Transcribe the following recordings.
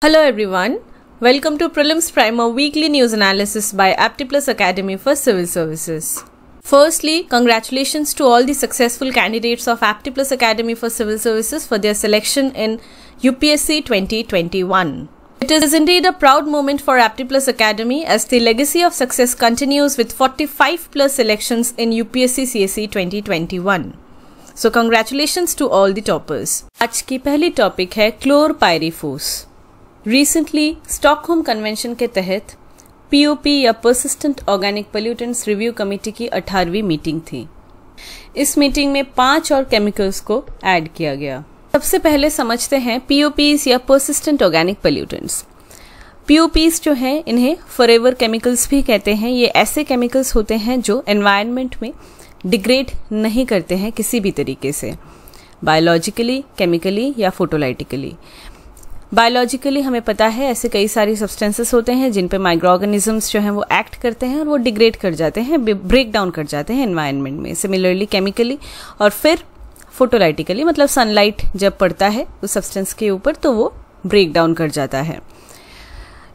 Hello everyone. Welcome to Prelims Primer weekly news analysis by AptiPlus Academy for Civil Services. Firstly, congratulations to all the successful candidates of AptiPlus Academy for Civil Services for their selection in UPSC 2021. It is indeed a proud moment for AptiPlus Academy as the legacy of success continues with 45 plus selections in UPSC CSE 2021. So congratulations to all the toppers. आज की पहली topic है क्लोरपायरीफोस recently Stockholm convention के तहत POP या persistent organic pollutants review committee की 18वीं meeting थी इस मीटिंग में पांच और केमिकल्स को ऐड किया गया सबसे पहले समझते हैं पीओपीज या परसिस्टेंट ऑर्गेनिक पोल्यूटेंट्स पीओपीज जो हैं इन्हें फॉरएवर केमिकल्स भी कहते हैं ये ऐसे केमिकल्स होते हैं जो एनवायरनमेंट में डिग्रेड नहीं करते हैं किसी भी तरीके से बायोलॉजिकली केमिकली या फोटोलाइटिकली बायोलॉजिकली हमें पता है ऐसे कई सारे सब्सटेंसेस होते हैं जिन पे माइक्रो ऑर्गेनिजम्स जो हैं वो एक्ट करते हैं और वो डिग्रेड कर जाते हैं ब्रेक डाउन कर जाते हैं इन्वायरमेंट में सिमिलरली केमिकली और फिर फोटोलाइटिकली मतलब सनलाइट जब पड़ता है उस सब्सटेंस के ऊपर तो वो ब्रेक डाउन कर जाता है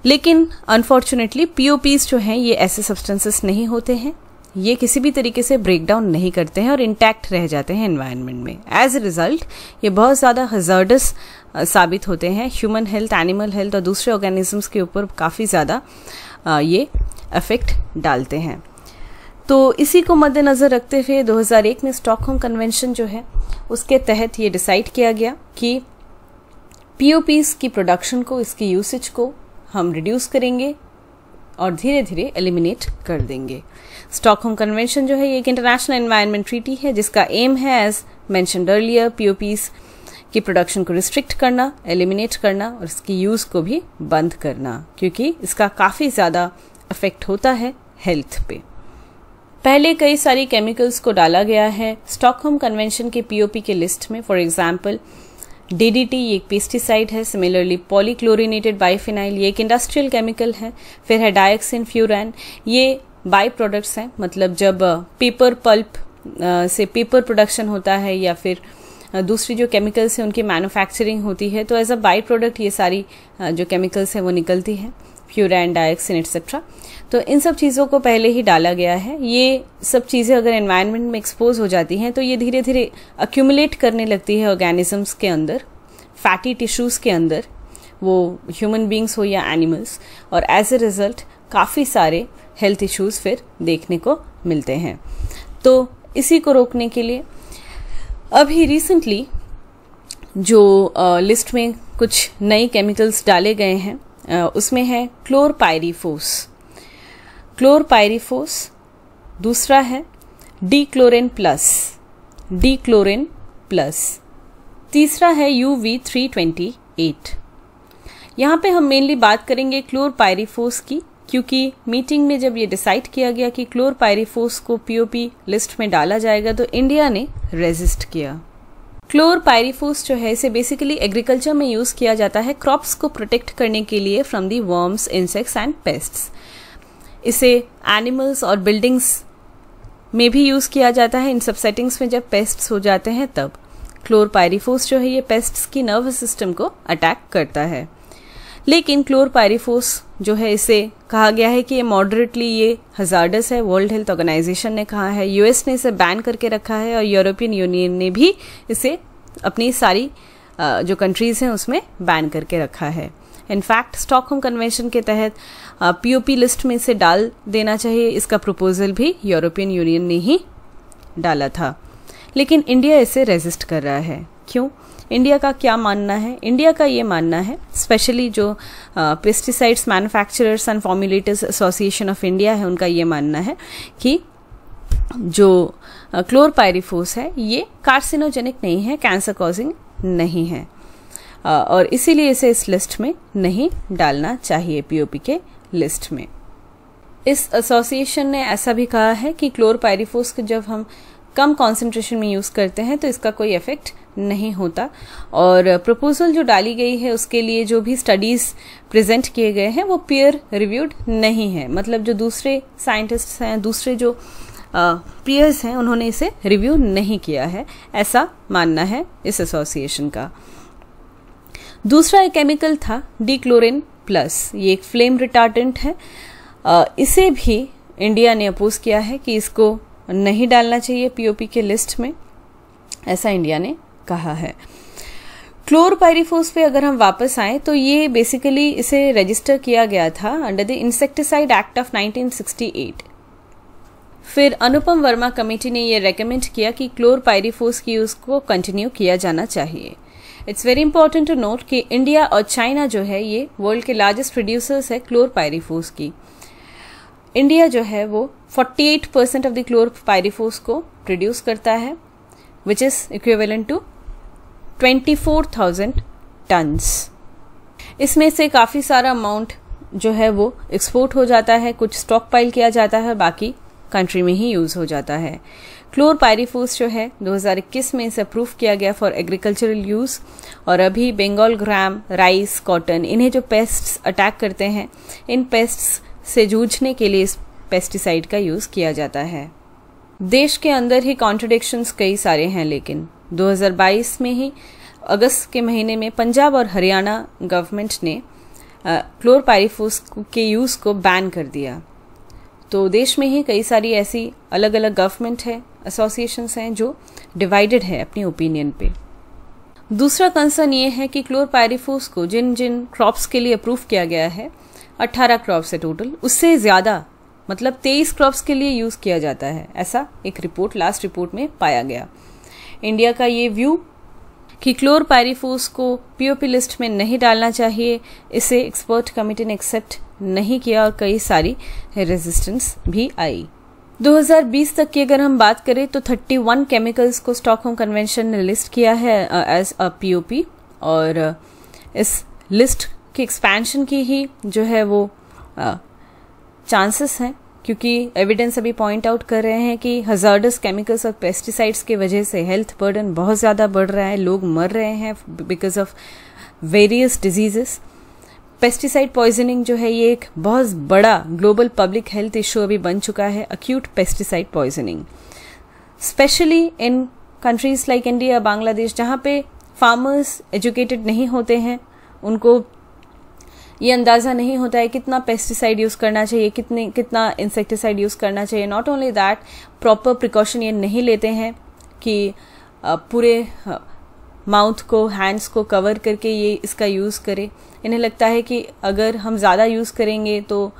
लेकिन अनफॉर्चुनेटली पीओपीज जो हैं ये ऐसे सब्सटेंसेस नहीं होते हैं ये किसी भी तरीके से ब्रेक डाउन नहीं करते हैं और इंटैक्ट रह जाते हैं एनवायरनमेंट में एज ए रिजल्ट ये बहुत ज़्यादा हजर्डस साबित होते हैं ह्यूमन हेल्थ एनिमल हेल्थ और दूसरे ऑर्गेनिजम्स के ऊपर काफ़ी ज़्यादा ये इफेक्ट डालते हैं तो इसी को मद्देनज़र रखते हुए 2001 में स्टॉकहोम कन्वेंशन जो है उसके तहत ये डिसाइड किया गया कि पी की प्रोडक्शन को इसकी यूसेज को हम रिड्यूस करेंगे और धीरे धीरे एलिमिनेट कर देंगे स्टॉकहोम कन्वेंशन जो है ये एक इंटरनेशनल एनवायरनमेंट ट्रीटी है जिसका एम है एज मैंशन अर्लियर पीओपीस की प्रोडक्शन को रिस्ट्रिक्ट करना एलिमिनेट करना और इसकी यूज़ को भी बंद करना क्योंकि इसका काफ़ी ज़्यादा इफेक्ट होता है हेल्थ पे पहले कई सारी केमिकल्स को डाला गया है स्टॉकहोम कन्वेंशन के पीओपी के लिस्ट में फॉर एग्जाम्पल डीडीटी ये एक पेस्टिसाइड है सिमिलरली पॉलीक्लोरिनेटेड बाइफिनाइल ये एक इंडस्ट्रियल केमिकल है फिर है डायक्सिन फ्यूरन ये बाई प्रोडक्ट्स हैं मतलब जब पेपर पल्प से पेपर प्रोडक्शन होता है या फिर दूसरी जो केमिकल्स हैं उनकी मैन्युफैक्चरिंग होती है तो एज अ बाई प्रोडक्ट ये सारी जो केमिकल्स हैं वो निकलती हैं फ्यूरा एंड डाइऑक्सिन एट्सेट्रा तो इन सब चीज़ों को पहले ही डाला गया है ये सब चीज़ें अगर एनवायरनमेंट में एक्सपोज हो जाती हैं तो ये धीरे धीरे अक्यूमुलेट करने लगती है ऑर्गेनिजम्स के अंदर फैटी टिश्यूज़ के अंदर वो ह्यूमन बींग्स हो या एनिमल्स और एज ए रिज़ल्ट काफ़ी सारे हेल्थ इश्यूज फिर देखने को मिलते हैं तो इसी को रोकने के लिए अभी रिसेंटली जो आ, लिस्ट में कुछ नए केमिकल्स डाले गए हैं आ, उसमें है क्लोरपायरीफोस क्लोरपायरीफोस दूसरा है डीक्लोरेन प्लस डीक्लोरेन प्लस तीसरा है U V three twenty eight यहाँ पर हम मेनली बात करेंगे क्लोरपायरीफोस की क्योंकि मीटिंग में जब ये डिसाइड किया गया कि क्लोरपायरीफोस को पीओपी लिस्ट में डाला जाएगा तो इंडिया ने रेजिस्ट किया क्लोर पायरीफोस जो है इसे बेसिकली एग्रीकल्चर में यूज किया जाता है क्रॉप्स को प्रोटेक्ट करने के लिए from the worms insects and pests इसे एनिमल्स और बिल्डिंग्स में भी यूज किया जाता है इन सब सेटिंग्स में जब पेस्ट्स हो जाते हैं तब क्लोर पायरीफोस जो है ये पेस्ट्स की नर्वस सिस्टम को अटैक करता है लेकिन क्लोरपायरीफोस जो है इसे कहा गया है कि ये मॉडरेटली ये हजार्डस है वर्ल्ड हेल्थ ऑर्गेनाइजेशन ने कहा है यूएस ने इसे बैन करके रखा है और यूरोपियन यूनियन ने भी इसे अपनी सारी जो कंट्रीज़ हैं उसमें बैन करके रखा है इनफैक्ट स्टॉकहोम कन्वेंशन के तहत पीओपी लिस्ट में इसे डाल देना चाहिए इसका प्रपोजल भी यूरोपियन यूनियन ने ही डाला था लेकिन इंडिया इसे रेजिस्ट कर रहा है क्यों इंडिया का क्या मानना है इंडिया का ये मानना है स्पेशली जो pesticides manufacturers and formulators association of India है उनका ये मानना है कि जो क्लोरपायरिफोस है ये कार्सिनोजेनिक नहीं है कैंसर कॉजिंग नहीं है और इसीलिए इसे इस लिस्ट में नहीं डालना चाहिए पीओपी के लिस्ट में इस एसोसिएशन ने ऐसा भी कहा है कि क्लोरपायरिफोस को जब हम कम कॉन्सेंट्रेशन में यूज़ करते हैं तो इसका कोई इफेक्ट नहीं होता और प्रपोजल जो डाली गई है उसके लिए जो भी स्टडीज़ प्रेजेंट किए गए हैं वो पीयर रिव्यूड नहीं है मतलब जो दूसरे साइंटिस्ट हैं दूसरे जो पीयर्स हैं उन्होंने इसे रिव्यू नहीं किया है ऐसा मानना है इस एसोसिएशन का दूसरा एक केमिकल था डीक्लोरिन प्लस ये एक फ्लेम रिटार्टेंट है इसे भी इंडिया ने अपोज किया है कि इसको नहीं डालना चाहिए पीओपी के लिस्ट में ऐसा इंडिया ने कहा है क्लोरपायरीफोस पे अगर हम वापस आए तो ये बेसिकली इसे रजिस्टर किया गया था under the insecticide act of 1968 फिर अनुपम वर्मा कमेटी ने यह रेकमेंड किया कि क्लोरपायरीफोस की यूज को कंटिन्यू किया जाना चाहिए it's very important to note कि इंडिया और चाइना जो है ये वर्ल्ड के लार्जेस्ट प्रोड्यूसर्स है क्लोरपायरीफोस की इंडिया जो है वो 48 परसेंट ऑफ द क्लोरपायरिफोस को प्रोड्यूस करता है which is equivalent to 24,000 tons इसमें से काफ़ी सारा अमाउंट जो है वो एक्सपोर्ट हो जाता है कुछ स्टॉक पाइल किया जाता है बाकी कंट्री में ही यूज़ हो जाता है क्लोर पायरिफोस जो है 2021 में इसे अप्रूव किया गया फॉर एग्रीकल्चरल यूज़ और अभी बंगाल ग्राम राइस कॉटन इन्हें जो पेस्ट्स अटैक करते हैं इन पेस्ट्स से जूझने के लिए इस पेस्टिसाइड का यूज़ किया जाता है देश के अंदर ही कॉन्ट्रडिक्शंस कई सारे हैं लेकिन 2022 में ही अगस्त के महीने में पंजाब और हरियाणा गवर्नमेंट ने क्लोरपायरीफोस के यूज़ को बैन कर दिया तो देश में ही कई सारी ऐसी अलग अलग गवर्नमेंट है एसोसिएशन हैं जो डिवाइडेड है अपनी ओपिनियन पे दूसरा कंसर्न ये है कि क्लोरपायरीफोस को जिन जिन क्रॉप्स के लिए अप्रूव किया गया है 18 क्रॉप्स है टोटल उससे ज़्यादा मतलब 23 क्रॉप्स के लिए यूज़ किया जाता है ऐसा एक रिपोर्ट लास्ट रिपोर्ट में पाया गया इंडिया का ये व्यू कि क्लोर क्लोरपायरीफोस को पीओपी लिस्ट में नहीं डालना चाहिए इसे एक्सपर्ट कमिटी ने एक्सेप्ट नहीं किया और कई सारी रेजिस्टेंस भी आई 2020 तक की अगर हम बात करें तो 31 केमिकल्स को स्टॉकहोम कन्वेंशन ने लिस्ट किया है एज अ पीओपी और uh, इस लिस्ट कि एक्सपेंशन की ही जो है वो चांसेस हैं क्योंकि एविडेंस अभी पॉइंट आउट कर रहे हैं कि हजार्डस केमिकल्स और पेस्टिसाइड्स की वजह से हेल्थ बर्डन बहुत ज़्यादा बढ़ रहा है लोग मर रहे हैं because of various diseases pesticide poisoning जो है ये एक बहुत बड़ा ग्लोबल पब्लिक हेल्थ इश्यू अभी बन चुका है acute pesticide poisoning specially in countries like India Bangladesh जहाँ पे फार्मर्स एजुकेटेड नहीं होते हैं उनको ये अंदाज़ा नहीं होता है कितना पेस्टिसाइड यूज़ करना चाहिए कितने कितना इंसेक्टिसाइड यूज़ करना चाहिए not only that proper precaution ये नहीं लेते हैं कि पूरे माउथ को हैंड्स को कवर करके ये इसका यूज़ करें इन्हें लगता है कि अगर हम ज़्यादा यूज़ करेंगे तो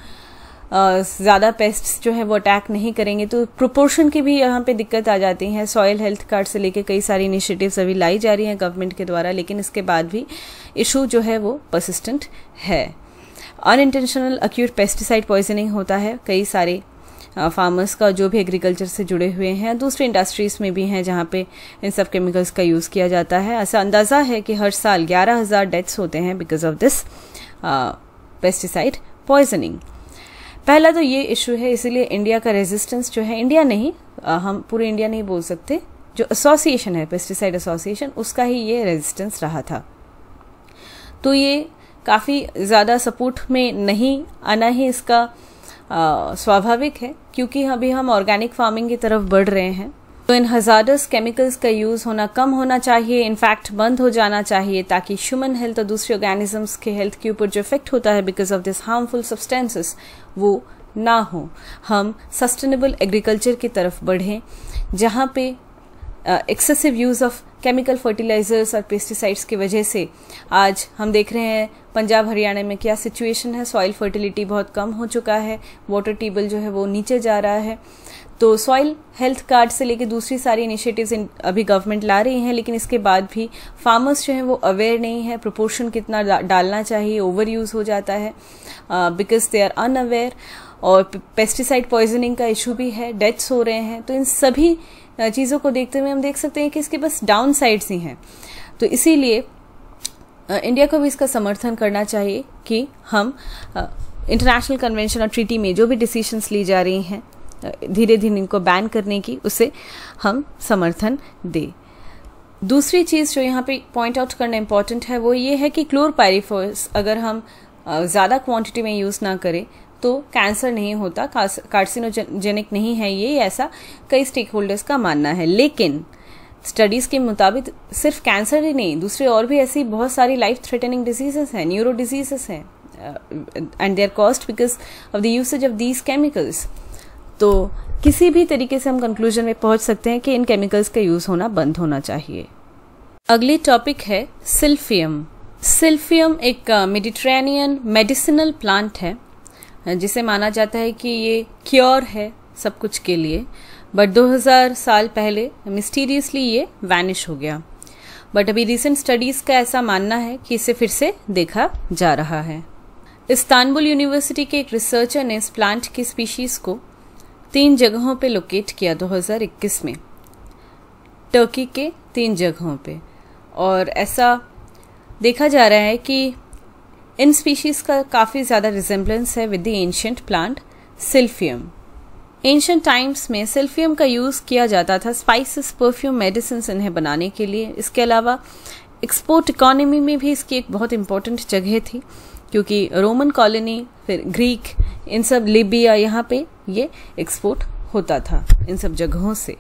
ज़्यादा पेस्ट्स जो है वो अटैक नहीं करेंगे तो प्रोपोर्शन की भी यहाँ पे दिक्कत आ जाती है सॉयल हेल्थ कार्ड से लेके कई सारी इनिशिएटिव्स अभी लाई जा रही हैं गवर्नमेंट के द्वारा लेकिन इसके बाद भी इशू जो है वो परसिस्टेंट है अनइंटेंशनल अक्यूट पेस्टिसाइड पॉइजनिंग होता है कई सारे फार्मर्स का जो भी एग्रीकल्चर से जुड़े हुए हैं दूसरी इंडस्ट्रीज़ में भी हैं जहाँ पे इन सब केमिकल्स का यूज़ किया जाता है ऐसा अंदाज़ा है कि हर साल 11,000 डेथ्स होते हैं because of this pesticide poisoning पहला तो ये इशू है इसीलिए इंडिया का रेजिस्टेंस जो है इंडिया नहीं हम पूरे इंडिया नहीं बोल सकते जो एसोसिएशन है पेस्टिसाइड एसोसिएशन उसका ही ये रेजिस्टेंस रहा था तो ये काफ़ी ज़्यादा सपोर्ट में नहीं आना ही इसका स्वाभाविक है क्योंकि अभी हम ऑर्गेनिक फार्मिंग की तरफ बढ़ रहे हैं तो इन हजारस केमिकल्स का यूज़ होना कम होना चाहिए इनफैक्ट बंद हो जाना चाहिए ताकि ह्यूमन हेल्थ और दूसरे ऑर्गेनिजम्स के हेल्थ के ऊपर जो इफेक्ट होता है because of this harmful substances वो ना हो हम सस्टेनेबल एग्रीकल्चर की तरफ बढ़ें जहाँ पे excessive use of chemical fertilisers और पेस्टिसाइड्स की वजह से आज हम देख रहे हैं पंजाब हरियाणा में क्या सिचुएशन है सॉइल फर्टिलिटी बहुत कम हो चुका है वाटर टेबल जो है वो नीचे जा रहा है तो सॉइल हेल्थ कार्ड से लेकर दूसरी सारी इनिशिएटिव्स अभी गवर्नमेंट ला रही हैं लेकिन इसके बाद भी फार्मर्स जो हैं वो अवेयर नहीं है प्रोपोर्शन कितना डालना चाहिए ओवर यूज़ हो जाता है बिकॉज दे आर अनअवेयर और पेस्टिसाइड पॉइजनिंग का इशू भी है डेथ्स हो रहे हैं तो इन सभी चीज़ों को देखते हुए हम देख सकते हैं कि इसके बस डाउन साइड्स ही हैं तो इसीलिए इंडिया को भी इसका समर्थन करना चाहिए कि हम इंटरनेशनल कन्वेंशन और ट्रीटी में जो भी डिसीशंस ली जा रही हैं धीरे धीरे इनको बैन करने की उसे हम समर्थन दें दूसरी चीज़ जो यहाँ पे पॉइंट आउट करना इम्पोर्टेंट है वो ये है कि पैरिफोस अगर हम ज़्यादा क्वांटिटी में यूज़ ना करें तो कैंसर नहीं होता कार्सिनोजेनिक नहीं है ये ऐसा कई स्टेक होल्डर्स का मानना है लेकिन स्टडीज़ के मुताबिक सिर्फ कैंसर ही नहीं दूसरे और भी ऐसी बहुत सारी लाइफ थ्रेटनिंग डिजीजेस हैं न्यूरो डिजीजेस हैं and their cost because of the usage of these chemicals तो किसी भी तरीके से हम कंक्लूजन में पहुंच सकते हैं कि इन केमिकल्स का यूज़ होना बंद होना चाहिए अगली टॉपिक है सिल्फियम सिल्फियम एक मेडिट्रेनियन मेडिसिनल प्लांट है जिसे माना जाता है कि ये क्योर है सब कुछ के लिए बट 2000 साल पहले मिस्टीरियसली ये वैनिश हो गया बट अभी रिसेंट स्टडीज़ का ऐसा मानना है कि इसे फिर से देखा जा रहा है इस्तानबुल यूनिवर्सिटी के एक रिसर्चर ने इस प्लांट की स्पीशीज़ को तीन जगहों पे लोकेट किया 2021 में टर्की के तीन जगहों पे और ऐसा देखा जा रहा है कि इन स्पीशीज का काफ़ी ज़्यादा रिजेम्बलेंस है with the ancient plant silphium ancient times में सिल्फियम का यूज़ किया जाता था स्पाइसेस परफ्यूम मेडिसिन इन्हें बनाने के लिए इसके अलावा एक्सपोर्ट इकोनॉमी में भी इसकी एक बहुत इंपॉर्टेंट जगह थी क्योंकि रोमन कॉलोनी फिर ग्रीक इन सब लिबिया यहाँ पे ये एक्सपोर्ट होता था इन सब जगहों से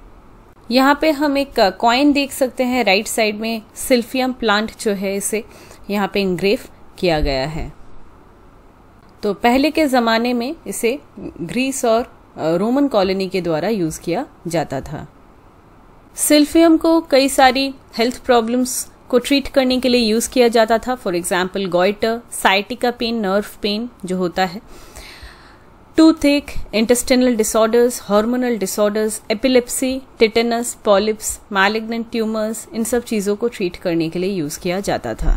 यहाँ पे हम एक कॉइन uh, देख सकते हैं राइट साइड में सिल्फियम प्लांट जो है इसे यहाँ पे इंग्रेव किया गया है तो पहले के ज़माने में इसे ग्रीस और रोमन uh, कॉलोनी के द्वारा यूज़ किया जाता था सिल्फियम को कई सारी हेल्थ प्रॉब्लम्स को ट्रीट करने के लिए यूज़ किया जाता था for example goitre sciatica pain nerve pain जो होता है toothache, intestinal disorders hormonal disorders epilepsy tetanus polyps malignant tumours इन सब चीज़ों को ट्रीट करने के लिए यूज़ किया जाता था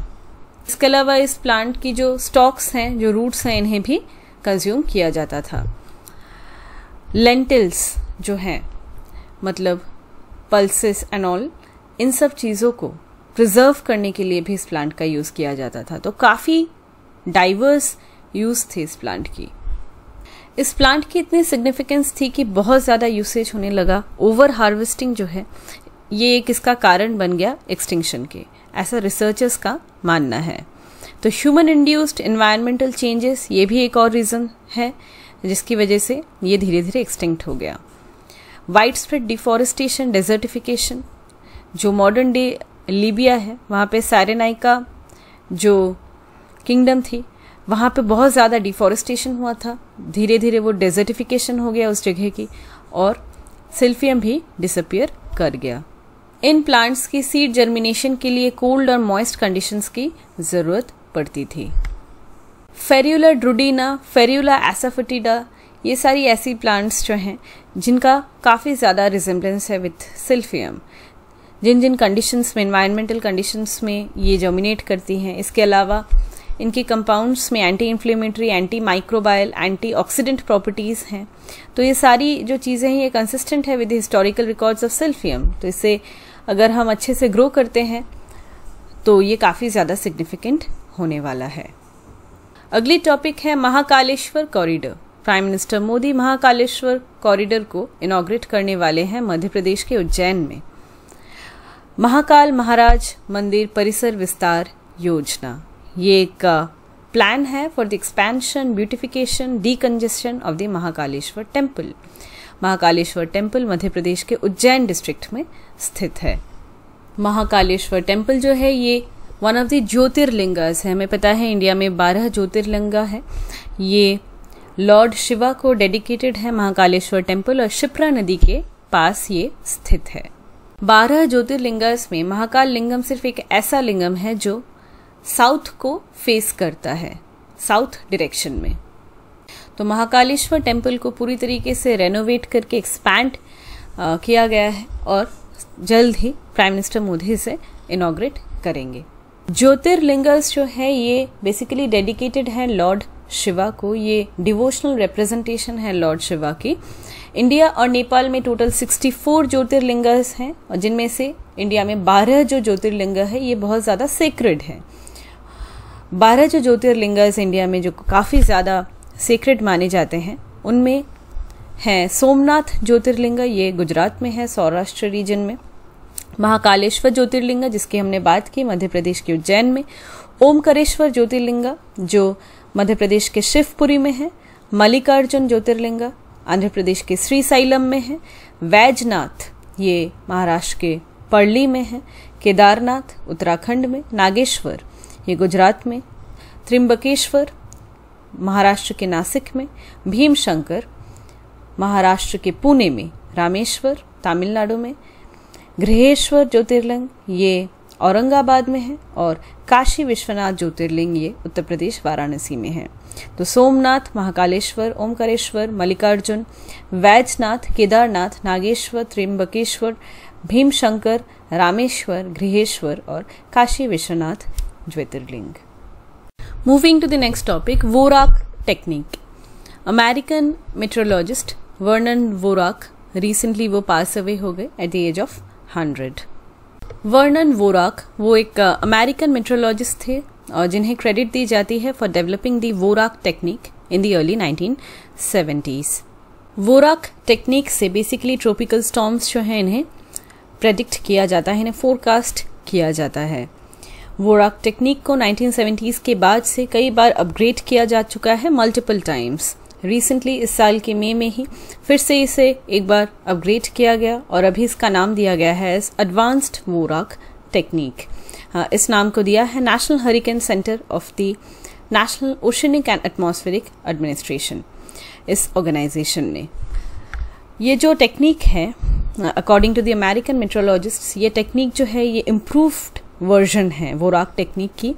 इसके अलावा इस प्लांट की जो स्टॉक्स हैं जो रूट्स हैं इन्हें भी कंज्यूम किया जाता था लेंटिल्स जो हैं मतलब पल्सिस एंड ऑल इन सब चीज़ों को प्रिजर्व करने के लिए भी इस प्लांट का यूज़ किया जाता था तो काफ़ी डाइवर्स यूज़ थे इस प्लांट की इस प्लांट की इतनी सिग्निफिकेंस थी कि बहुत ज़्यादा यूसेज होने लगा ओवर हार्वेस्टिंग जो है ये एक इसका कारण बन गया एक्सटिंक्शन के ऐसा रिसर्चर्स का मानना है तो ह्यूमन इंड्यूस्ड इन्वायरमेंटल चेंजेस ये भी एक और रीज़न है जिसकी वजह से ये धीरे धीरे एक्सटिंक्ट हो गया वाइड स्प्रेड डिफॉरेस्टेशन डेजर्टिफिकेशन जो मॉडर्न डे लीबिया है वहाँ पे सारेनाइका जो किंगडम थी वहाँ पे बहुत ज़्यादा डिफॉरेस्टेशन हुआ था धीरे धीरे वो डेजर्टिफिकेशन हो गया उस जगह की और सिल्फियम भी डिसअपियर कर गया इन प्लांट्स की सीड जर्मिनेशन के लिए कोल्ड और मॉइस्ट कंडीशंस की ज़रूरत पड़ती थी फेरियुला ड्रुडीना फेरियुला एसाफटिडा ये सारी ऐसी प्लांट्स जो हैं जिनका काफ़ी ज़्यादा रिजेम्बलेंस है विथ सिल्फियम जिन जिन कंडीशंस में इन्वायरमेंटल कंडीशंस में ये जर्मिनेट करती हैं इसके अलावा इनके कंपाउंड्स में anti inflammatory anti microbial anti oxidant properties हैं तो ये सारी जो चीज़ें हैं ये कंसिस्टेंट है with historical records of silphium तो इसे अगर हम अच्छे से ग्रो करते हैं तो ये काफ़ी ज़्यादा सिग्निफिकेंट होने वाला है अगली टॉपिक है Mahakaleshwar corridor prime minister Modi Mahakaleshwar corridor को इनाग्रेट करने वाले हैं मध्य प्रदेश के उज्जैन में महाकाल महाराज मंदिर परिसर विस्तार योजना ये एक प्लान है for the expansion beautification decongestion of the Mahakaleshwar temple Mahakaleshwar temple Madhya Pradesh के उज्जैन डिस्ट्रिक्ट में स्थित है महाकालेश्वर टेम्पल जो है ये वन ऑफ द ज्योतिर्लिंगस है हमें पता है इंडिया में बारह ज्योतिर्लिंगा है ये लॉर्ड शिवा को डेडिकेटेड है महाकालेश्वर टेम्पल और शिप्रा नदी के पास ये स्थित है बारह ज्योतिर्लिंगस में महाकाल लिंगम सिर्फ एक ऐसा लिंगम है जो साउथ को फेस करता है साउथ डायरेक्शन में तो महाकालेश्वर टेम्पल को पूरी तरीके से रेनोवेट करके एक्सपैंड किया गया है और जल्द ही प्राइम मिनिस्टर मोदी से इनाग्रेट करेंगे ज्योतिर्लिंगस जो है ये बेसिकली डेडिकेटेड है लॉर्ड शिवा को ये डिवोशनल रिप्रेजेंटेशन है लॉर्ड शिवा की इंडिया और नेपाल में टोटल 64 ज्योतिर्लिंगस हैं और जिनमें से इंडिया में 12 जो ज्योतिर्लिंग है ये बहुत ज़्यादा सेक्रेड है बारह जो ज्योतिर्लिंगस इंडिया में जो काफ़ी ज़्यादा सीक्रेट माने जाते हैं उनमें हैं सोमनाथ ज्योतिर्लिंग ये गुजरात में है सौराष्ट्र रीजन में महाकालेश्वर ज्योतिर्लिंग जिसकी हमने बात की मध्य प्रदेश के उज्जैन में ओमकरेश्वर ज्योतिर्लिंग जो मध्य प्रदेश के शिवपुरी में है मल्लिकार्जुन ज्योतिर्लिंग आंध्र प्रदेश के श्रीसाइलम में है वैजनाथ ये महाराष्ट्र के पर्ली में है केदारनाथ उत्तराखंड में नागेश्वर ये गुजरात में त्रिम्बकेश्वर महाराष्ट्र के नासिक में भीमशंकर महाराष्ट्र के पुणे में रामेश्वर तमिलनाडु में गृहेश्वर ज्योतिर्लिंग ये औरंगाबाद में है और काशी विश्वनाथ ज्योतिर्लिंग ये उत्तर प्रदेश वाराणसी में है तो सोमनाथ महाकालेश्वर ओमकारेश्वर मल्लिकार्जुन वैजनाथ केदारनाथ नागेश्वर त्रिम्बकेश्वर भीमशंकर रामेश्वर गृहेश्वर और Kashi Vishwanath Jyotirling. Moving to the next topic Dvorak technique American meteorologist Vernon Dvorak recently वो पास अवे हो गए at the age of hundred Vernon Dvorak वो एक अमेरिकन uh, मेट्रोलॉजिस्ट थे और जिन्हें क्रेडिट दी जाती है for developing the Dvorak technique in the early nineteen seventies Dvorak technique से बेसिकली ट्रॉपिकल स्टॉम्स जो हैं इन्हें प्रेडिक्ट किया जाता है इन्हें फोरकास्ट किया जाता है वोराक टेक्निक को 1970s के बाद से कई बार अपग्रेड किया जा चुका है मल्टीपल टाइम्स रिसेंटली इस साल के मई में ही फिर से इसे एक बार अपग्रेड किया गया और अभी इसका नाम दिया गया है एज एडवांस्ड वोराक टेक्निक इस नाम को दिया है national hurricane centre of the national oceanic and atmospheric administration इस ऑर्गेनाइजेशन ने ये जो टेक्निक है according to the American meteorologist ये टेक्निक जो है ये इम्प्रूव्ड वर्जन है वोराक टेक्निक की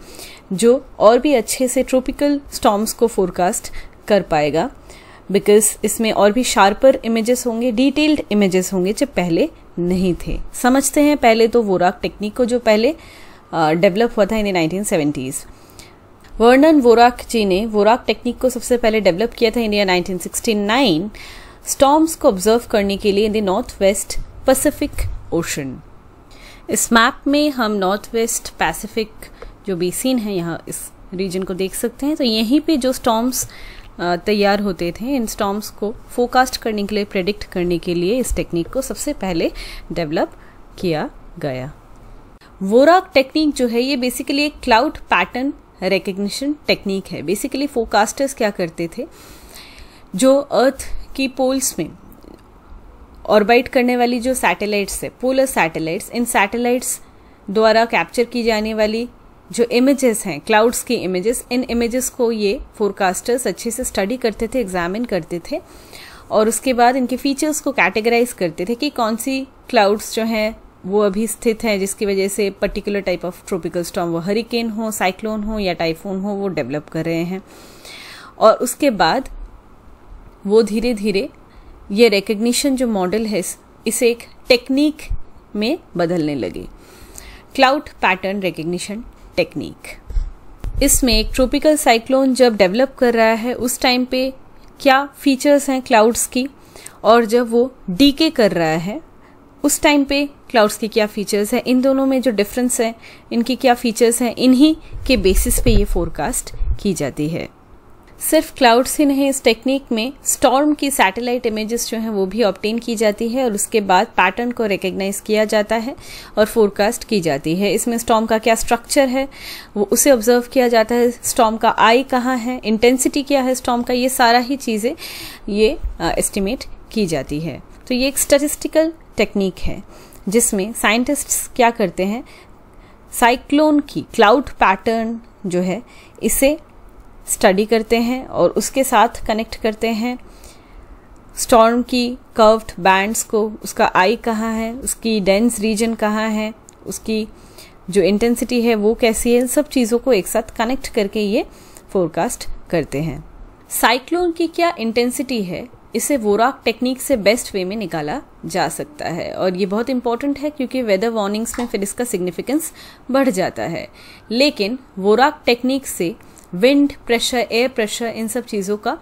जो और भी अच्छे से ट्रॉपिकल स्टॉम्स को फोरकास्ट कर पाएगा बिकॉज इसमें और भी शार्पर इमेजेस होंगे डिटेल्ड इमेजेस होंगे जो पहले नहीं थे समझते हैं पहले तो वोराक टेक्निक को जो पहले डेवलप हुआ था in nineteen seventies Vernon Dvorak ji ने वोराक टेक्निक को सबसे पहले डेवलप किया था इंडिया 1969 स्टॉर्म्स को ऑब्जर्व करने के लिए in the north west Pacific ocean इस मैप में हम नॉर्थ वेस्ट पैसिफिक जो बेसिन है यहाँ इस रीजन को देख सकते हैं तो यहीं पे जो स्टॉम्स तैयार होते थे इन स्टॉम्स को फोकास्ट करने के लिए प्रेडिक्ट करने के लिए इस टेक्निक को सबसे पहले डेवलप किया गया वोराक टेक्निक जो है ये बेसिकली एक क्लाउड पैटर्न रिकग्निशन टेक्निक है बेसिकली फोकास्टर्स क्या करते थे जो अर्थ की पोल्स में ऑर्बिट करने वाली जो सैटेलाइट्स है पोलर सैटेलाइट्स इन सैटेलाइट्स द्वारा कैप्चर की जाने वाली जो इमेजेस हैं क्लाउड्स की इमेजेस इन इमेजेस को ये फोरकास्टर्स अच्छे से स्टडी करते थे एग्जामिन करते थे और उसके बाद इनके फीचर्स को कैटेगराइज करते थे कि कौन सी क्लाउड्स जो हैं वो अभी स्थित हैं जिसकी वजह से particular type of tropical storm वो हरिकेन हो साइक्लोन हो या टाइफून हो वो डेवलप कर रहे हैं और उसके बाद वो धीरे धीरे ये रिकग्निशन जो मॉडल है इसे एक टेक्निक में बदलने लगे क्लाउड पैटर्न रिकग्निशन टेक्निक इसमें एक ट्रॉपिकल साइक्लोन जब डेवलप कर रहा है उस टाइम पे क्या फीचर्स हैं क्लाउड्स की और जब वो डीके कर रहा है उस टाइम पे क्लाउड्स की क्या फीचर्स हैं इन दोनों में जो डिफरेंस है इनकी क्या फीचर्स हैं इन्हीं के बेसिस पे ये फोरकास्ट की जाती है सिर्फ क्लाउड्स ही नहीं इस टेक्निक में स्टॉर्म की सैटेलाइट इमेजेस जो हैं वो भी ऑप्टेन की जाती है और उसके बाद पैटर्न को रिकग्नाइज किया जाता है और फोरकास्ट की जाती है इसमें स्टॉम का क्या स्ट्रक्चर है वो उसे ऑब्जर्व किया जाता है स्टॉम का आई कहाँ है इंटेंसिटी क्या है स्टॉम का ये सारा ही चीज़ें ये एस्टिमेट की जाती है तो ये एक स्टेटिस्टिकल टेक्निक है जिसमें साइंटिस्ट्स क्या करते हैं साइक्लोन की क्लाउड पैटर्न जो है इसे स्टडी करते हैं और उसके साथ कनेक्ट करते हैं स्टॉर्म की कर्व्ड बैंड्स को उसका आई कहाँ है उसकी डेंस रीजन कहाँ है उसकी जो इंटेंसिटी है वो कैसी है इन सब चीज़ों को एक साथ कनेक्ट करके ये फोरकास्ट करते हैं साइक्लोन की क्या इंटेंसिटी है इसे वोराक टेक्निक से बेस्ट वे में निकाला जा सकता है और ये बहुत इंपॉर्टेंट है क्योंकि वेदर वार्निंग्स में फिर इसका सिग्निफिकेंस बढ़ जाता है लेकिन वोराक टेक्निक से विंड प्रेशर एयर प्रेशर इन सब चीज़ों का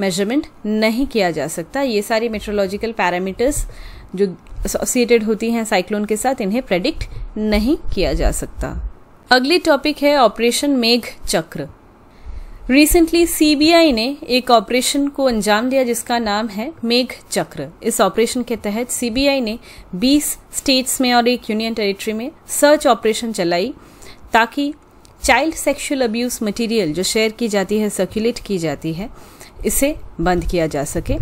मेजरमेंट नहीं किया जा सकता ये सारी मेट्रोलॉजिकल पैरामीटर्स जो एसोसिएटेड होती हैं साइक्लोन के साथ इन्हें प्रेडिक्ट नहीं किया जा सकता अगली टॉपिक है ऑपरेशन मेघ चक्र रिसेंटली सीबीआई ने एक ऑपरेशन को अंजाम दिया जिसका नाम है मेघ चक्र इस ऑपरेशन के तहत सीबीआई ने 20 स्टेट्स में और एक यूनियन टेरिटरी में सर्च ऑपरेशन चलाई ताकि चाइल्ड सेक्सुअल अब्यूज मटेरियल जो शेयर की जाती है सर्कुलेट की जाती है इसे बंद किया जा सके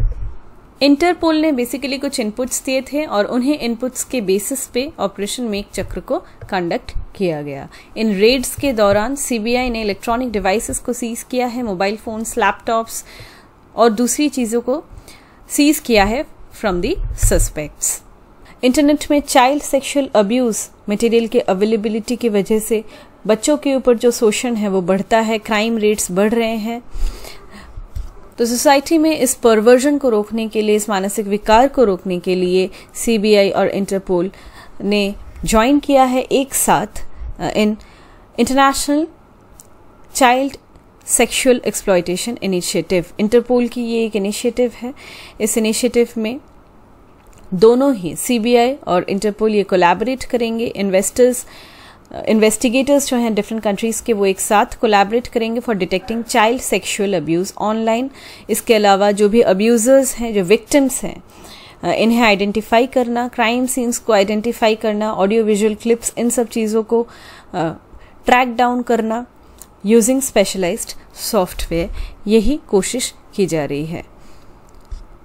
इंटरपोल ने बेसिकली कुछ इनपुट्स दिए थे और उन्हें इनपुट्स के बेसिस पे ऑपरेशन मेक चक्र को कंडक्ट किया गया इन रेड्स के दौरान सीबीआई ने इलेक्ट्रॉनिक डिवाइसेस को सीज किया है मोबाइल फोन्स लैपटॉप्स और दूसरी चीज़ों को सीज किया है फ्रॉम दी सस्पेक्ट्स इंटरनेट में चाइल्ड सेक्शुअल अब्यूज मटेरियल के अवेलेबिलिटी की वजह से बच्चों के ऊपर जो शोषण है वो बढ़ता है क्राइम रेट्स बढ़ रहे हैं तो सोसाइटी में इस परवर्जन को रोकने के लिए इस मानसिक विकार को रोकने के लिए सीबीआई और इंटरपोल ने ज्वाइन किया है एक साथ in international child sexual exploitation initiative Interpol की ये एक इनिशिएटिव है इस इनिशिएटिव में दोनों ही सीबीआई और इंटरपोल ये कोलैबोरेट करेंगे इन्वेस्टर्स इन्वेस्टिगेटर्स जो हैं डिफरेंट कंट्रीज़ के वो एक साथ कोलैबोरेट करेंगे for detecting child sexual abuse online इसके अलावा जो भी अब्यूज़र्स हैं जो विक्टिम्स हैं इन्हें आइडेंटिफाई करना क्राइम सीन्स को आइडेंटिफाई करना ऑडियो विजुअल क्लिप्स इन सब चीज़ों को ट्रैक डाउन करना यूजिंग स्पेशलाइज्ड सॉफ्टवेयर यही कोशिश की जा रही है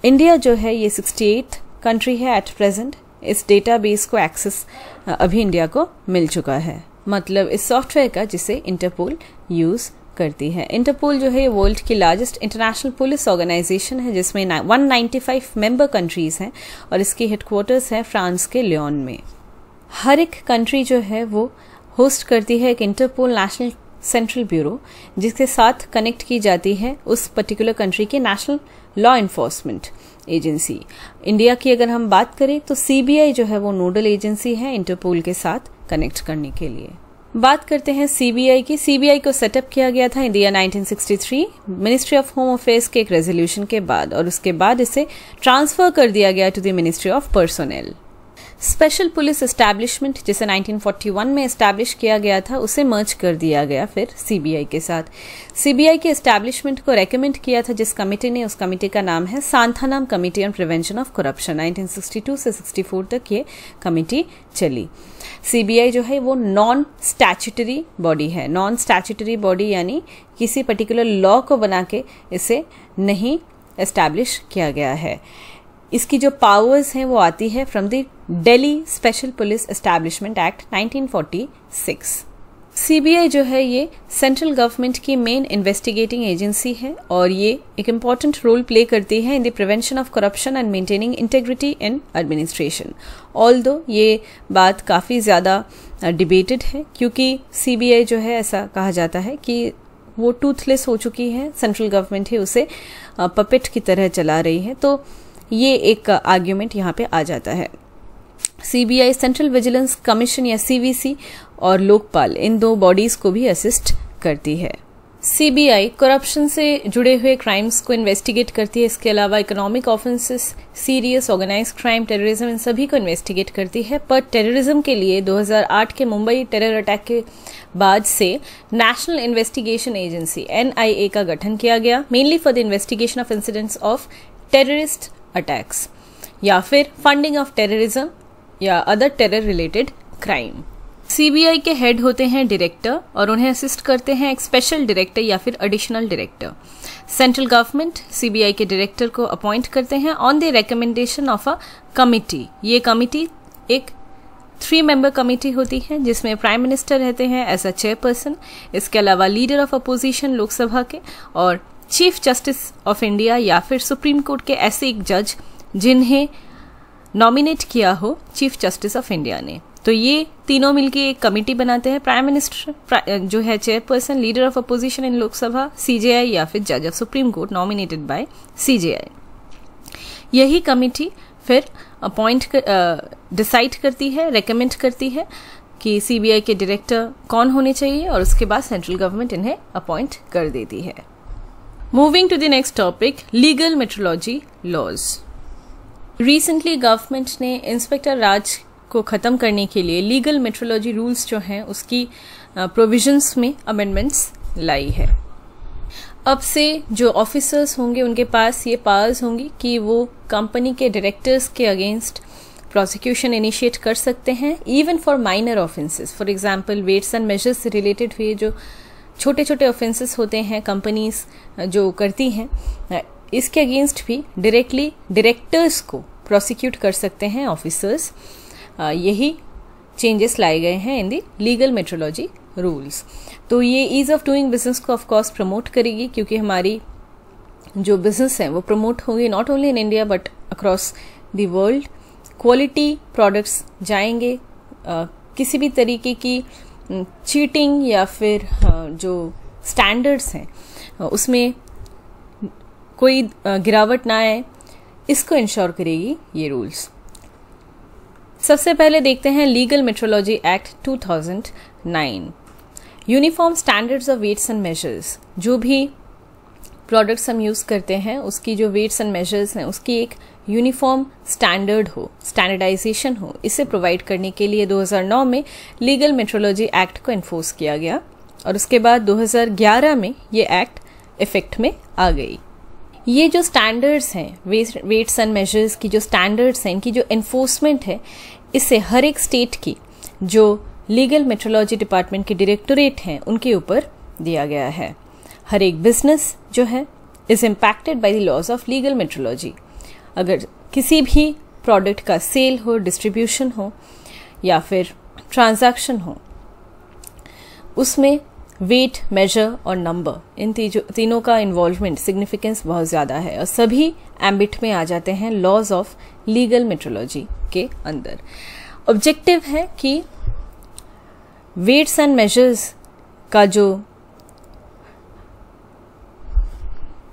इंडिया जो है ये सिक्सटी एट कंट्री है एट प्रेजेंट इस डेटाबेस को एक्सेस अभी इंडिया को मिल चुका है मतलब इस सॉफ्टवेयर का जिसे इंटरपोल यूज़ करती है इंटरपोल जो है वर्ल्ड की लार्जेस्ट इंटरनेशनल पुलिस ऑर्गेनाइजेशन है जिसमें 195 मेंबर कंट्रीज हैं और इसकी हेडक्वार्टर्स है फ्रांस के लियोन में हर एक कंट्री जो है वो होस्ट करती है एक इंटरपोल नेशनल सेंट्रल ब्यूरो जिसके साथ कनेक्ट की जाती है उस पर्टिकुलर कंट्री के national law enforcement agency India की अगर हम बात करें तो सीबीआई जो है वो नोडल एजेंसी है इंटरपोल के साथ कनेक्ट करने के लिए बात करते हैं सीबीआई की सीबीआई को सेटअप किया गया था India 1963 ministry of home affairs के एक रेजोल्यूशन के बाद और उसके बाद इसे ट्रांसफर कर दिया गया to the ministry of personnel special police establishment जिसे 1941 में एस्टैब्लिश किया गया था उसे मर्ज कर दिया गया फिर सीबीआई के साथ सीबीआई के एस्टैब्लिशमेंट को रेकमेंड किया था जिस कमेटी ने उस कमेटी का नाम है Santhanam committee on prevention of corruption 1962 से 64 तक ये कमेटी चली सीबीआई जो है वो नॉन स्टैचुटरी बॉडी है नॉन स्टैचुटरी बॉडी यानी किसी पर्टिकुलर लॉ को बना के इसे नहीं एस्टैब्लिश किया गया है इसकी जो पावर्स हैं वो आती है from the Delhi special police establishment act 1946 CBI जो है ये सेंट्रल गवर्नमेंट की मेन इन्वेस्टिगेटिंग एजेंसी है और ये एक इम्पॉर्टेंट रोल प्ले करती है in the prevention of corruption and maintaining integrity in administration although ये बात काफ़ी ज़्यादा डिबेटेड है क्योंकि सीबीआई जो है ऐसा कहा जाता है कि वो टूथलेस हो चुकी है सेंट्रल गवर्नमेंट ही उसे पपेट की तरह चला रही है तो ये एक आर्ग्यूमेंट यहाँ पे आ जाता है सीबीआई सेंट्रल विजिलेंस कमीशन या सीवीसी और लोकपाल इन दो बॉडीज को भी असिस्ट करती है सीबीआई करप्शन से जुड़े हुए क्राइम्स को इन्वेस्टिगेट करती है इसके अलावा economic offences serious organise crime terrorism इन सभी को इन्वेस्टिगेट करती है पर टेररिज्म के लिए 2008 के मुंबई टेरर अटैक के बाद से नेशनल इन्वेस्टिगेशन एजेंसी एनआईए का गठन किया गया mainly for the investigation of incidents of terrorist attacks या फिर फंडिंग ऑफ टेररिज्म या other terror related crime CBI के हेड होते हैं डायरेक्टर और उन्हें असिस्ट करते हैं एक स्पेशल डायरेक्टर या फिर additional director central government CBI के डायरेक्टर को अपॉइंट करते हैं on the recommendation of a committee ये कमिटी एक थ्री मेंबर कमेटी होती है जिसमें प्राइम मिनिस्टर रहते हैं एज अ चेयरपर्सन इसके अलावा लीडर ऑफ अपोजिशन लोकसभा के और चीफ जस्टिस ऑफ इंडिया या फिर सुप्रीम कोर्ट के ऐसे एक जज जिन्हें नॉमिनेट किया हो चीफ जस्टिस ऑफ इंडिया ने तो ये तीनों मिलकर एक कमेटी बनाते हैं प्राइम मिनिस्टर जो है chairperson leader of opposition in Lok Sabha CJI या फिर जज of supreme court nominated by CJI यही कमेटी फिर अपॉइंट डिसाइड करती है रेकमेंड करती है कि सीबीआई के डायरेक्टर कौन होने चाहिए और उसके बाद सेंट्रल गवर्नमेंट इन्हें अपॉइंट कर देती है Moving to the next topic, legal metrology laws. Recently, government ने इंस्पेक्टर राज को ख़त्म करने के लिए लीगल मेट्रोलॉजी रूल्स जो हैं उसकी प्रोविजंस में अमेंडमेंट्स लाई है अब से जो ऑफिसर्स होंगे उनके पास ये पावर्स होंगी कि वो कंपनी के डायरेक्टर्स के अगेंस्ट प्रोसिक्यूशन इनिशिएट कर सकते हैं even for minor offences for example weights and measures related हुए जो छोटे छोटे ऑफेंसेस होते हैं कंपनीज जो करती हैं इसके अगेंस्ट भी डायरेक्टली डायरेक्टर्स को प्रोसिक्यूट कर सकते हैं ऑफिसर्स यही चेंजेस लाए गए हैं in the legal metrology rules तो ये ईज़ ऑफ डूइंग बिजनेस को ऑफकोर्स प्रमोट करेगी क्योंकि हमारी जो बिजनेस है वो प्रमोट होंगे not only in India but across the world quality products जाएंगे आ, किसी भी तरीके की चीटिंग या फिर हाँ, जो स्टैंडर्ड्स हैं हाँ, उसमें कोई हाँ, गिरावट ना आए इसको इंश्योर करेगी ये रूल्स सबसे पहले देखते हैं legal metrology act 2009 uniform standards of weights and measures जो भी प्रोडक्ट्स हम यूज़ करते हैं उसकी जो वेट्स एंड मेजर्स हैं उसकी एक यूनिफॉर्म स्टैंडर्ड हो स्टैंडर्डाइजेशन हो इसे प्रोवाइड करने के लिए 2009 में लीगल मेट्रोलॉजी एक्ट को एनफोर्स किया गया और उसके बाद 2011 में ये एक्ट इफेक्ट में आ गई ये जो स्टैंडर्ड्स हैं वेट्स एंड मेजर्स की जो स्टैंडर्ड्स हैं इनकी जो इन्फोर्समेंट है इससे हर एक स्टेट की जो लीगल मेट्रोलॉजी डिपार्टमेंट के डायरेक्टोरेट हैं उनके ऊपर दिया गया है हर एक बिजनेस जो है is impacted by the laws of legal metrology अगर किसी भी प्रोडक्ट का सेल हो डिस्ट्रीब्यूशन हो या फिर ट्रांजैक्शन हो उसमें वेट मेजर और नंबर इन तीनों का इन्वॉल्वमेंट सिग्निफिकेंस बहुत ज़्यादा है और सभी एम्बिट में आ जाते हैं लॉज ऑफ लीगल मेट्रोलॉजी के अंदर ऑब्जेक्टिव है कि वेट्स एंड मेजर्स का जो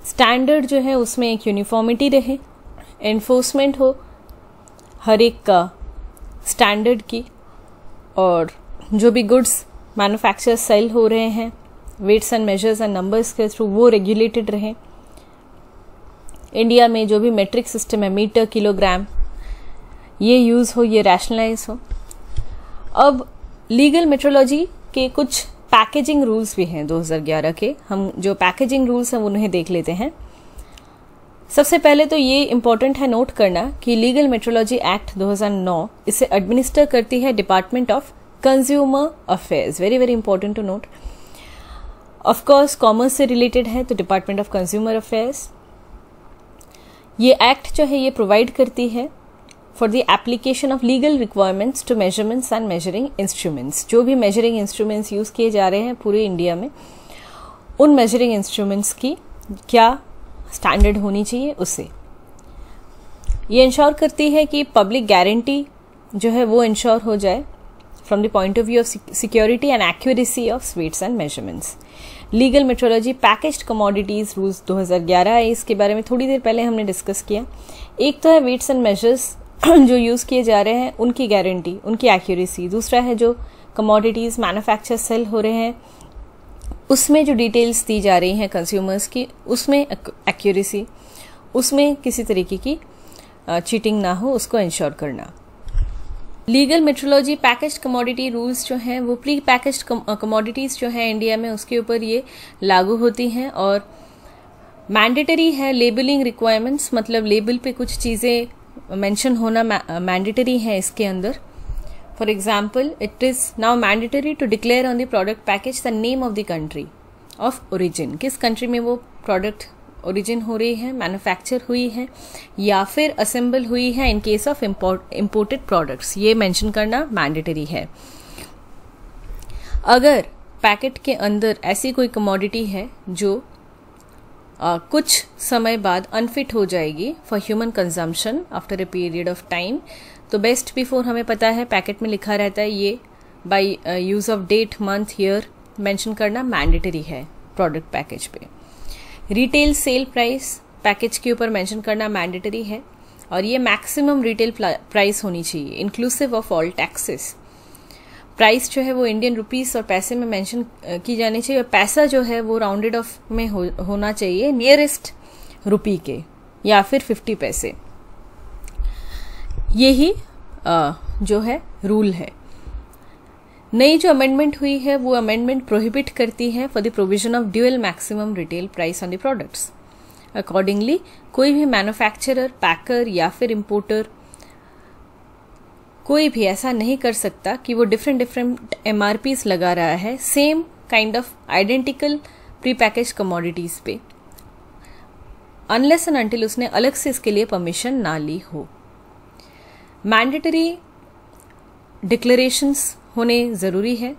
स्टैंडर्ड जो है उसमें एक यूनिफॉर्मिटी रहे एनफोर्समेंट हो हर एक का स्टैंडर्ड की और जो भी गुड्स मैन्युफैक्चर सेल हो रहे हैं weights and measures and numbers के थ्रू वो रेगुलेटेड रहे इंडिया में जो भी मेट्रिक सिस्टम है मीटर किलोग्राम ये यूज़ हो ये रैशनलाइज हो अब लीगल मेट्रोलॉजी के कुछ पैकेजिंग रूल्स भी हैं 2011 के हम जो पैकेजिंग रूल्स हैं उन्हें देख लेते हैं सबसे पहले तो ये इम्पोर्टेंट है नोट करना कि लीगल मेट्रोलॉजी एक्ट 2009 इसे एडमिनिस्टर करती है department of consumer affairs very very important to note of course commerce से रिलेटेड है तो डिपार्टमेंट ऑफ कंज्यूमर अफेयर्स ये एक्ट जो है ये प्रोवाइड करती है for the application of legal requirements to measurements and measuring instruments जो भी मेजरिंग इंस्ट्रूमेंट्स यूज किए जा रहे हैं पूरे इंडिया में उन मेजरिंग इंस्ट्रूमेंट्स की क्या स्टैंडर्ड होनी चाहिए उससे ये इंश्योर करती है कि पब्लिक गारंटी जो है वो इंश्योर हो जाए from the point of view of security and accuracy of weights and measurements legal metrology packaged commodities rules 2011 है इसके बारे में थोड़ी देर पहले हमने डिस्कस किया एक तो है वेट्स एंड मेजर्स जो यूज़ किए जा रहे हैं उनकी गारंटी उनकी एक्यूरेसी दूसरा है जो कमोडिटीज़ मैन्युफैक्चर सेल हो रहे हैं उसमें जो डिटेल्स दी जा रही हैं कंज्यूमर्स की उसमें एक्यूरेसी उसमें किसी तरीके की चीटिंग ना हो उसको इंश्योर करना legal metrology package commodity rules जो हैं वो प्री पैकेज कमोडिटीज़ जो हैं इंडिया में उसके ऊपर ये लागू होती हैं और मैंडेटरी है लेबलिंग रिक्वायरमेंट्स मतलब लेबल पे कुछ चीज़ें मेंशन होना मैंडेटरी है इसके अंदर For example, it is now mandatory to declare on the product package the name of the country of origin. kis country mein wo product origin ho rahi hai manufacture hui hai ya fir assemble hui hai in case of import, imported products. ye mention karna mandatory hai agar packet ke andar aisi koi commodity hai jo Uh, कुछ समय बाद unfit हो जाएगी for human consumption after a period of time तो best before हमें पता है packet में लिखा रहता है ये by use of date month year mention करना मैंडेटरी है प्रोडक्ट पैकेज पे रिटेल सेल प्राइस पैकेज के ऊपर मेंशन करना मैंडेटरी है और ये मैक्सिमम रिटेल प्राइस होनी चाहिए inclusive of all taxes price जो है वो इंडियन रुपीस और पैसे में मेंशन uh, की जानी चाहिए और पैसा जो है वो राउंडेड ऑफ में हो, होना चाहिए नियरेस्ट रुपी के या फिर फिफ्टी पैसे ये ही आ, जो है रूल है नई जो अमेंडमेंट हुई है वो अमेंडमेंट प्रोहिबिट करती है for the provision of dual maximum retail price on the products accordingly कोई भी मैन्युफैक्चरर पैकर या फिर इम्पोर्टर कोई भी ऐसा नहीं कर सकता कि वो डिफरेंट डिफरेंट एम लगा रहा है same kind of identical pre package commodities पे अनलेस एंड अनटिल उसने अलग से इसके लिए परमिशन ना ली हो मैंडेटरी डिक्लेरेशंस होने ज़रूरी है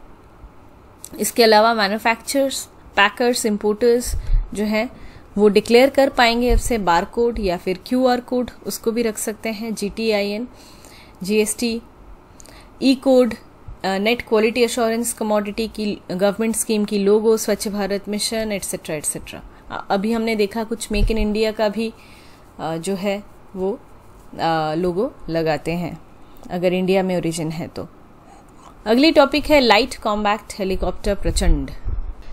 इसके अलावा मैन्युफैक्चरर्स पैकर्स इम्पोर्टर्स जो हैं वो डिक्लेयर कर पाएंगे अब से बार कोड या फिर क्यू आर कोड उसको भी रख सकते हैं G T I N G S T E code net quality assurance commodity की गवर्नमेंट स्कीम की लोगो स्वच्छ भारत मिशन एट्सेट्रा एट्सेट्रा अभी हमने देखा कुछ मेक इन इंडिया का भी uh, जो है वो लोगो लगाते हैं अगर इंडिया में ओरिजिन है तो अगली टॉपिक है light combat helicopter Prachand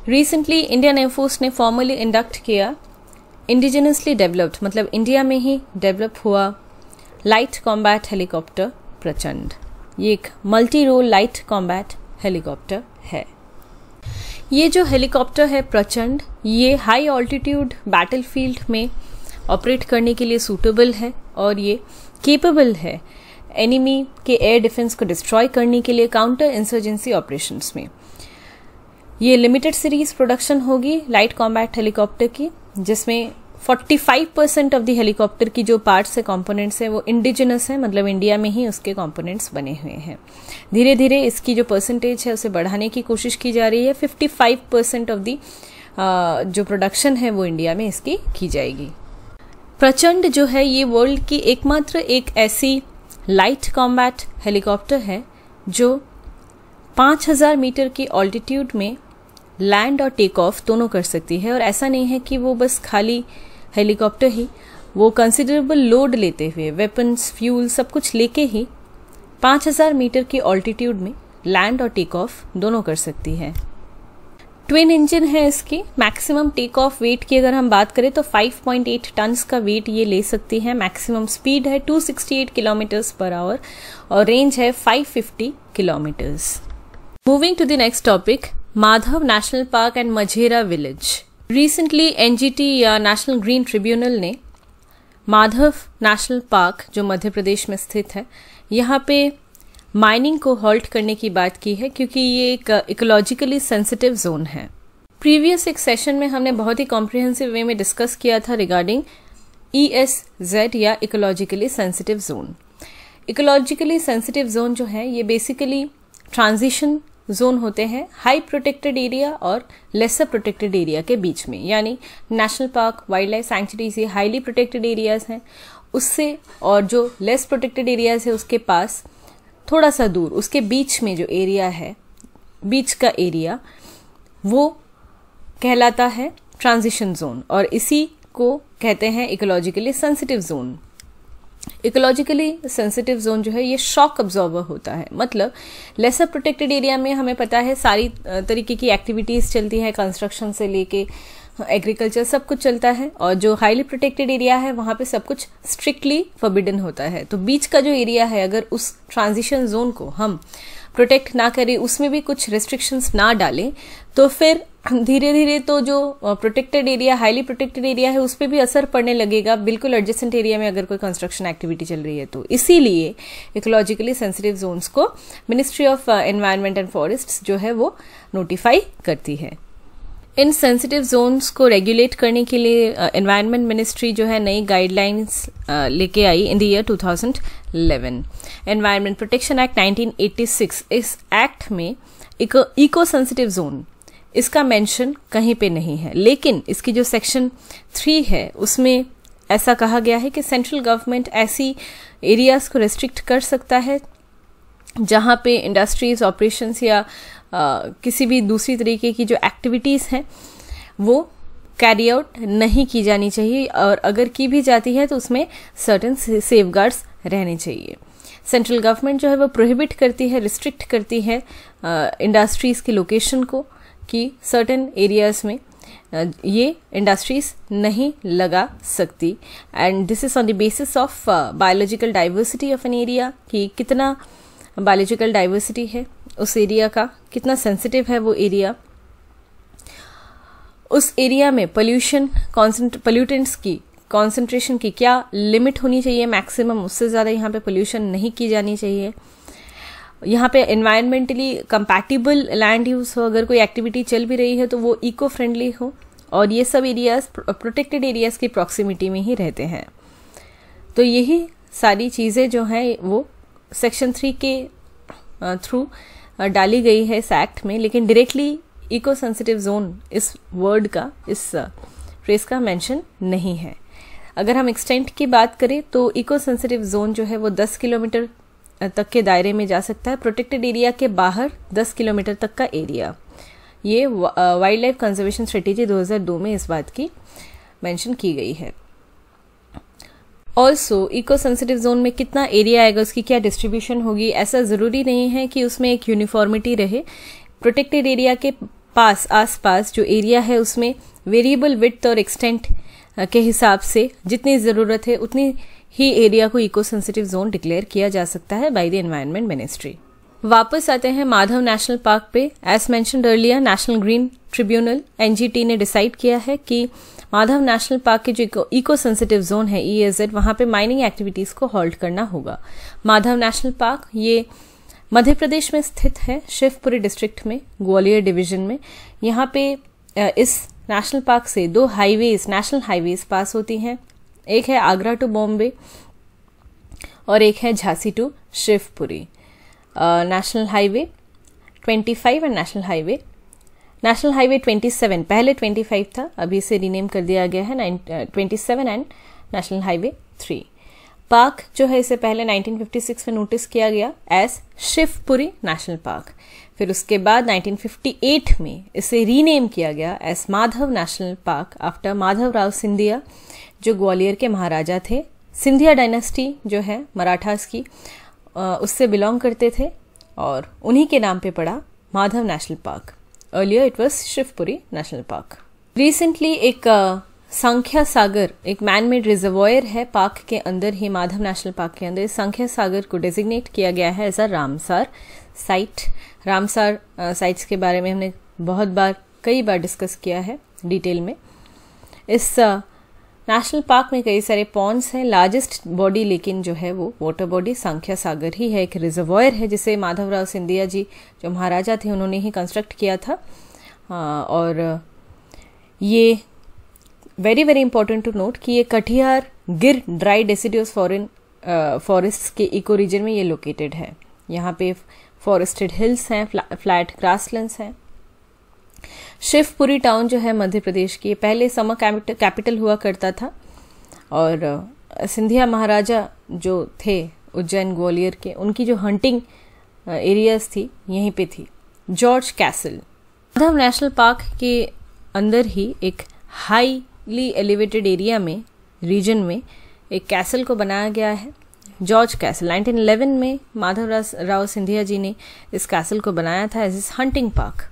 recently Indian air force ने फॉर्मली इंडक्ट किया इंडिजिनसली डेवलप्ड मतलब इंडिया में ही डेवलप हुआ लाइट कॉम्बैट हेलीकॉप्टर प्रचंड ये एक multi role light combat helicopter है ये जो हेलीकॉप्टर है प्रचंड ये हाई ऑल्टीट्यूड बैटलफील्ड में ऑपरेट करने के लिए सूटेबल है और ये केपेबल है एनिमी के एयर डिफेंस को डिस्ट्रॉय करने के लिए काउंटर इंसर्जेंसी ऑपरेशन में ये लिमिटेड सीरीज प्रोडक्शन होगी लाइट कॉम्बैट हेलीकॉप्टर की जिसमें 45 परसेंट ऑफ द हेलीकॉप्टर की जो पार्ट्स है कंपोनेंट्स है वो इंडिजिनस है मतलब इंडिया में ही उसके कंपोनेंट्स बने हुए हैं धीरे धीरे इसकी जो परसेंटेज है उसे बढ़ाने की कोशिश की जा रही है 55 परसेंट ऑफ दी जो प्रोडक्शन है वो इंडिया में इसकी की जाएगी प्रचंड जो है ये वर्ल्ड की एकमात्र एक ऐसी लाइट कॉम्बैट हेलीकॉप्टर है जो 5000 मीटर की ऑल्टीट्यूड में लैंड और टेक ऑफ दोनों कर सकती है और ऐसा नहीं है कि वो बस खाली हेलीकॉप्टर ही वो कंसिडरेबल लोड लेते हुए वेपन्स फ्यूल सब कुछ लेके ही 5000 मीटर की ऑल्टीट्यूड में लैंड और टेक ऑफ दोनों कर सकती है ट्विन इंजन है इसकी मैक्सिमम टेक ऑफ वेट की अगर हम बात करें तो 5.8 टन्स का वेट ये ले सकती है मैक्सिमम स्पीड है 268 किलोमीटर्स पर आवर और रेंज है 550 kilometres moving to the next topic Madhav national park and Majhera village recently NGT या नेशनल ग्रीन ट्रिब्यूनल ने माधव नेशनल पार्क जो मध्य प्रदेश में स्थित है यहाँ पे माइनिंग को हॉल्ट करने की बात की है क्योंकि ये एक इकोलॉजिकली सेंसिटिव जोन है प्रीवियस एक सेशन में हमने बहुत ही कॉम्प्रिहेंसिव वे में डिस्कस किया था रिगार्डिंग ई एस जेड या ecologically sensitive zone ecologically sensitive zone जो है ये बेसिकली ट्रांजिशन जोन होते हैं हाई प्रोटेक्टेड एरिया और लेसर प्रोटेक्टेड एरिया के बीच में यानी national park wild life sanctuaries ये हाईली प्रोटेक्टेड एरियाज हैं उससे और जो लेस प्रोटेक्टेड एरियाज है उसके पास थोड़ा सा दूर उसके बीच में जो एरिया है बीच का एरिया वो कहलाता है ट्रांजिशन जोन और इसी को कहते हैं ecologically sensitive zone ecologically sensitive zone जो है ये शॉक ऑब्जॉर्वर होता है मतलब लेसर प्रोटेक्टेड एरिया में हमें पता है सारी तरीके की एक्टिविटीज़ चलती है कंस्ट्रक्शन से लेके एग्रीकल्चर सब कुछ चलता है और जो हाईली प्रोटेक्टेड एरिया है वहां पे सब कुछ स्ट्रिक्टली फॉरबिडन होता है तो बीच का जो एरिया है अगर उस ट्रांजिशन जोन को हम प्रोटेक्ट ना करें उसमें भी कुछ रिस्ट्रिक्शंस ना डालें तो फिर धीरे धीरे तो जो protected area highly protected area है उस पर भी असर पड़ने लगेगा बिल्कुल एडजेसेंट एरिया में अगर कोई कंस्ट्रक्शन एक्टिविटी चल रही है तो इसीलिए इकोलॉजिकली सेंसिटिव जोन्स को ministry of environment and forest जो है वो नोटिफाई करती है इन सेंसिटिव जोन्स को रेगुलेट करने के लिए एनवायरनमेंट uh, मिनिस्ट्री जो है नई गाइडलाइंस uh, लेके आई in the year 2011 environment protection act 1986 इस एक्ट में इको सेंसिटिव जोन इसका मेंशन कहीं पे नहीं है लेकिन इसकी जो सेक्शन थ्री है उसमें ऐसा कहा गया है कि सेंट्रल गवर्नमेंट ऐसी एरियाज को रेस्ट्रिक्ट कर सकता है जहाँ पे इंडस्ट्रीज ऑपरेशंस या uh, किसी भी दूसरी तरीके की जो एक्टिविटीज़ हैं वो कैरी आउट नहीं की जानी चाहिए और अगर की भी जाती है तो उसमें सर्टन सेफ गार्ड्स रहने चाहिए सेंट्रल गवर्नमेंट जो है वो प्रोहिबिट करती है रिस्ट्रिक्ट करती है इंडस्ट्रीज़ की लोकेशन को कि सर्टन एरियाज़ में ये इंडस्ट्रीज नहीं लगा सकती and this is on the basis of biological diversity of an area कि कितना बायोलॉजिकल डाइवर्सिटी है उस एरिया का कितना सेंसिटिव है वो एरिया उस एरिया में पोल्यूशन पोल्यूटेंट्स की कॉन्सेंट्रेशन की क्या लिमिट होनी चाहिए मैक्सिमम उससे ज़्यादा यहाँ पे पोल्यूशन नहीं की जानी चाहिए यहाँ पे इन्वायरमेंटली कंपैटिबल लैंड यूज़ हो अगर कोई एक्टिविटी चल भी रही है तो वो इको फ्रेंडली हो और ये सब एरियाज प्रोटेक्टेड एरियाज की प्रॉक्सिमिटी में ही रहते हैं तो यही सारी चीज़ें जो हैं वो सेक्शन थ्री के थ्रू डाली गई है इस एक्ट में लेकिन डायरेक्टली इको सेंसिटिव जोन इस वर्ड का इस फ्रेस का मेंशन नहीं है अगर हम एक्सटेंट की बात करें तो इको सेंसिटिव जोन जो है वो 10 किलोमीटर तक के दायरे में जा सकता है प्रोटेक्टेड एरिया के बाहर 10 किलोमीटर तक का एरिया ये वाइल्ड लाइफ कंजर्वेशन स्ट्रेटेजी 2002 में इस बात की मेंशन की गई है ऑल्सो इको सेंसिटिव जोन में कितना एरिया आएगा उसकी क्या डिस्ट्रीब्यूशन होगी ऐसा ज़रूरी नहीं है कि उसमें एक यूनिफॉर्मिटी रहे प्रोटेक्टेड एरिया के पास आसपास जो एरिया है उसमें वेरिएबल विथ और एक्सटेंट के हिसाब से जितनी ज़रूरत है उतनी ही एरिया को इको सेंसिटिव जोन डिक्लेयर किया जा सकता है बाय द एनवायरमेंट मिनिस्ट्री वापस आते हैं माधव नेशनल पार्क पे as mention earlier national green tribunal NGT ने डिसाइड किया है कि माधव नेशनल पार्क के जो इको सेंसिटिव जोन है ई e एजेड वहां पे माइनिंग एक्टिविटीज को हॉल्ट करना होगा माधव नेशनल पार्क ये मध्य प्रदेश में स्थित है शिवपुरी डिस्ट्रिक्ट में ग्वालियर डिवीजन में यहाँ पे इस नेशनल पार्क से दो हाईवेज नेशनल हाईवेज पास होती हैं एक है आगरा टू बॉम्बे और एक है Jhansi to Shivpuri national highway 25 and national highway national highway 27 पहले 25 था अभी इसे रीनेम कर दिया गया है twenty seven and national highway three park जो है इसे पहले 1956 में नोटिस किया गया एज शिवपुरी नेशनल पार्क फिर उसके बाद 1958 में इसे रीनेम किया गया as Madhav national park after Madhav Rao Scindia जो ग्वालियर के महाराजा थे सिंधिया डायनेस्टी जो है मराठास की उससे बिलोंग करते थे और उन्हीं के नाम पे पड़ा Madhav national park earlier it was Shivpuri national park recently एक संख्या सागर एक मैन मेड रिजर्वॉयर है पार्क के अंदर ही माधव नेशनल पार्क के अंदर संख्या सागर को डेजिग्नेट किया गया है as a Ramsar site Ramsar sites के बारे में हमने बहुत बार कई बार डिस्कस किया है डिटेल में इस uh, नेशनल पार्क में कई सारे पॉन्ड्स हैं लार्जेस्ट बॉडी लेकिन जो है वो वाटर बॉडी सांख्या सागर ही है एक रिजर्वॉयर है जिसे माधवराव सिंधिया जी जो महाराजा थे उन्होंने ही कंस्ट्रक्ट किया था आ, हाँ, और ये very very important to note कि ये कटिहार गिर ड्राई डेसिडियस फॉरन फॉरेस्ट के इको रीजन में ये लोकेटेड है यहाँ पे फॉरेस्टेड हिल्स हैं फ्लैट ग्रासलैंड्स हैं शिवपुरी टाउन जो है मध्य प्रदेश की पहले समा कैपिटल हुआ करता था और सिंधिया महाराजा जो थे उज्जैन ग्वालियर के उनकी जो हंटिंग एरियाज थी यहीं पे थी George castle Madhav national park के अंदर ही एक हाईली एलिवेटेड एरिया में रीजन में एक कैसल को बनाया गया है जॉर्ज कैसल 1911 में माधव राव सिंधिया जी ने इस कैसल को बनाया था एज इज हंटिंग पार्क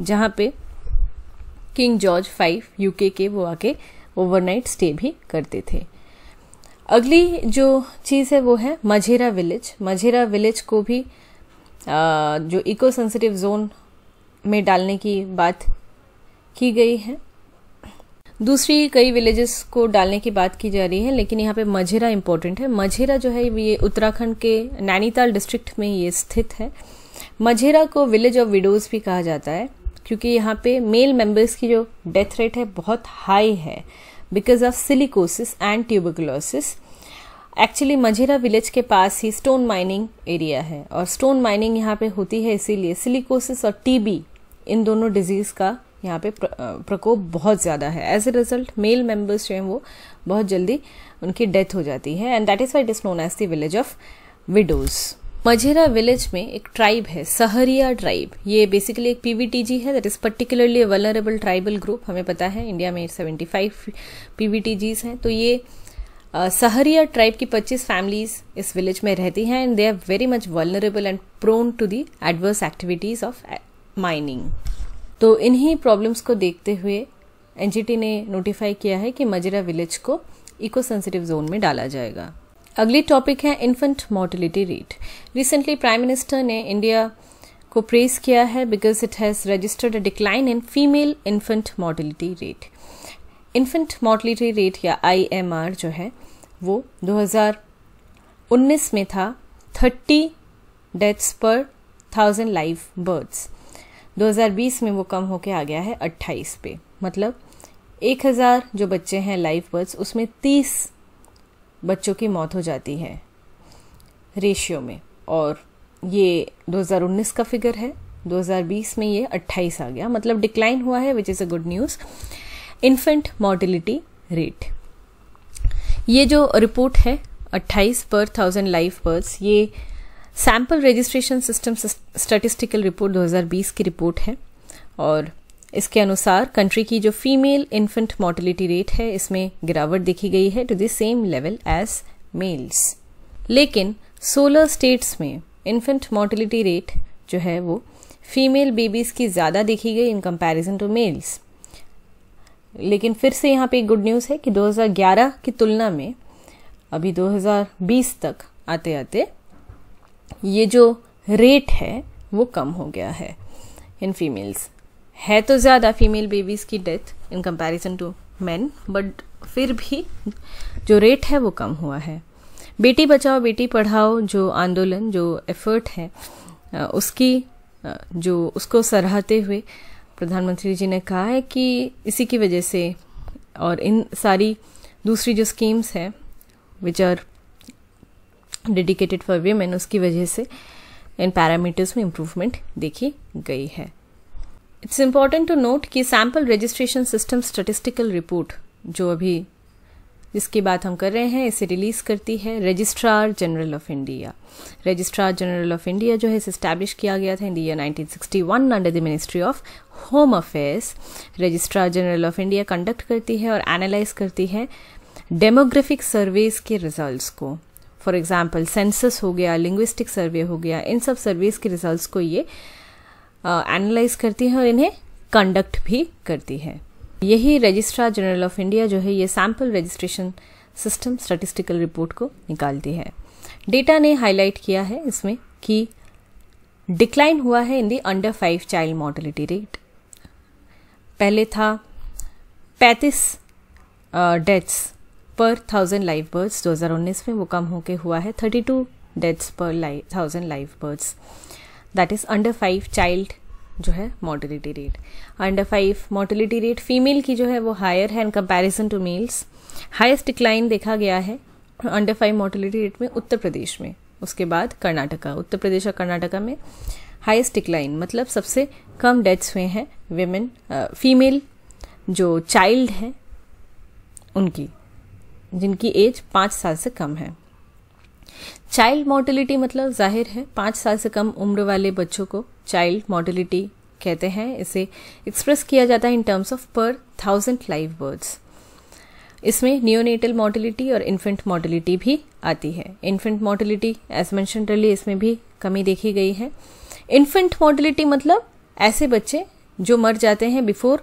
जहाँ पे किंग जॉर्ज फाइव यूके के वो आके ओवरनाइट स्टे भी करते थे अगली जो चीज़ है वो है मझेरा विलेज मझेरा विलेज को भी आ, जो इको सेंसिटिव जोन में डालने की बात की गई है दूसरी कई विलेजेस को डालने की बात की जा रही है लेकिन यहाँ पे मझेरा इम्पोर्टेंट है मझेरा जो है ये उत्तराखंड के नैनीताल डिस्ट्रिक्ट में ये स्थित है मझेरा को विलेज ऑफ विडोज भी कहा जाता है क्योंकि यहाँ पे मेल मेंबर्स की जो डेथ रेट है बहुत हाई है because of silicosis and tuberculosis actually Majhera village के पास ही स्टोन माइनिंग एरिया है और स्टोन माइनिंग यहाँ पे होती है इसीलिए सिलिकोसिस और टीबी इन दोनों डिजीज का यहाँ पे प्रकोप बहुत ज़्यादा है as a result male members जो हैं वो बहुत जल्दी उनकी डेथ हो जाती है and that is why it is known as village of widows Majhera village में एक ट्राइब है सहरिया ट्राइब ये बेसिकली एक पीवीटीजी है that is particularly vulnerable tribal group हमें पता है इंडिया में 75 पीवीटीजीज हैं तो ये uh, सहरिया ट्राइब की 25 फैमिलीज इस विलेज में रहती हैं and they are very much vulnerable and prone to the adverse activities of mining तो इन्हीं प्रॉब्लम्स को देखते हुए एनजीटी ने नोटिफाई किया है कि मजरा विलेज को इको सेंसिटिव जोन में डाला जाएगा अगली टॉपिक है infant mortality rate recently prime minister ने इंडिया को प्रेस किया है because it has registered a decline in female infant mortality rate infant mortality rate या आईएमआर जो है वो 2019 में था 30 deaths per thousand live birds 2020 में वो कम होके आ गया है 28 पे मतलब 1000 जो बच्चे हैं लाइव बर्ड्स उसमें 30 बच्चों की मौत हो जाती है रेशियो में और ये 2019 का फिगर है 2020 में ये 28 आ गया मतलब डिक्लाइन हुआ है which is a good news infant mortality rate ये जो रिपोर्ट है 28 पर थाउजेंड लाइफ बर्थ ये sample registration system statistical report 2020 की रिपोर्ट है और इसके अनुसार कंट्री की जो फीमेल इन्फेंट मोर्टिलिटी रेट है इसमें गिरावट देखी गई है to the same level as males लेकिन सोलर स्टेट्स में इन्फेंट मोर्टिलिटी रेट जो है वो फीमेल बेबीज़ की ज़्यादा देखी गई इन कंपैरिजन टू मेल्स लेकिन फिर से यहाँ पे गुड न्यूज़ है कि 2011 की तुलना में अभी 2020 तक आते आते ये जो रेट है वो कम हो गया है इन फीमेल्स है तो ज़्यादा फीमेल बेबीज़ की death in comparison to man but फिर भी जो रेट है वो कम हुआ है बेटी बचाओ बेटी पढ़ाओ जो आंदोलन जो एफर्ट है उसकी जो उसको सराहते हुए प्रधानमंत्री जी ने कहा है कि इसी की वजह से और इन सारी दूसरी जो स्कीम्स हैं which are dedicated for women उसकी वजह से इन पैरामीटर्स में इम्प्रूवमेंट देखी गई है इट्स इम्पॉर्टेंट टू नोट कि sample registration system statistical report जो अभी जिसकी बात हम कर रहे हैं इसे रिलीज करती है registrar general of India registrar general of India जो है इसे स्टैब्लिश किया गया था India nineteen sixty 1961 under the ministry of home affairs registrar general of India conduct करती है और एनालाइज करती है डेमोग्राफिक सर्वेस के रिजल्ट को फॉर एग्जाम्पल सेंसस हो गया लिंग्विस्टिक सर्वे हो गया इन सब सर्वेस के रिजल्ट को ये एनालाइज करती है और इन्हें कंडक्ट भी करती है यही रजिस्ट्रार जनरल ऑफ इंडिया जो है ये sample registration system statistical report को निकालती है डेटा ने हाईलाइट किया है इसमें कि डिक्लाइन हुआ है in the under five child mortality rate पहले था पैंतीस deaths per thousand live birds 2019 में वो कम होके हुआ है 32 deaths per thousand live births that is under five child जो है mortality rate under five mortality rate female की जो है वो हायर है in comparison to males highest decline देखा गया है अंडर फाइव मोर्टिलिटी रेट में उत्तर प्रदेश में उसके बाद कर्नाटका उत्तर प्रदेश और कर्नाटका में हाइस्ट डिक्लाइन मतलब सबसे कम डेथ्स हुए हैं वेमेन फीमेल uh, जो चाइल्ड हैं उनकी जिनकी एज पाँच साल से कम है चाइल्ड मोर्टिलिटी मतलब जाहिर है पाँच साल से कम उम्र वाले बच्चों को चाइल्ड मोर्टिलिटी कहते हैं इसे एक्सप्रेस किया जाता है in terms of per thousand live births इसमें नियोनेटल मोर्टिलिटी और इन्फेंट मोर्टिलिटी भी आती है इन्फेंट मोर्टिलिटी एज मैंशन इसमें भी कमी देखी गई है इन्फेंट मोर्टिलिटी मतलब ऐसे बच्चे जो मर जाते हैं before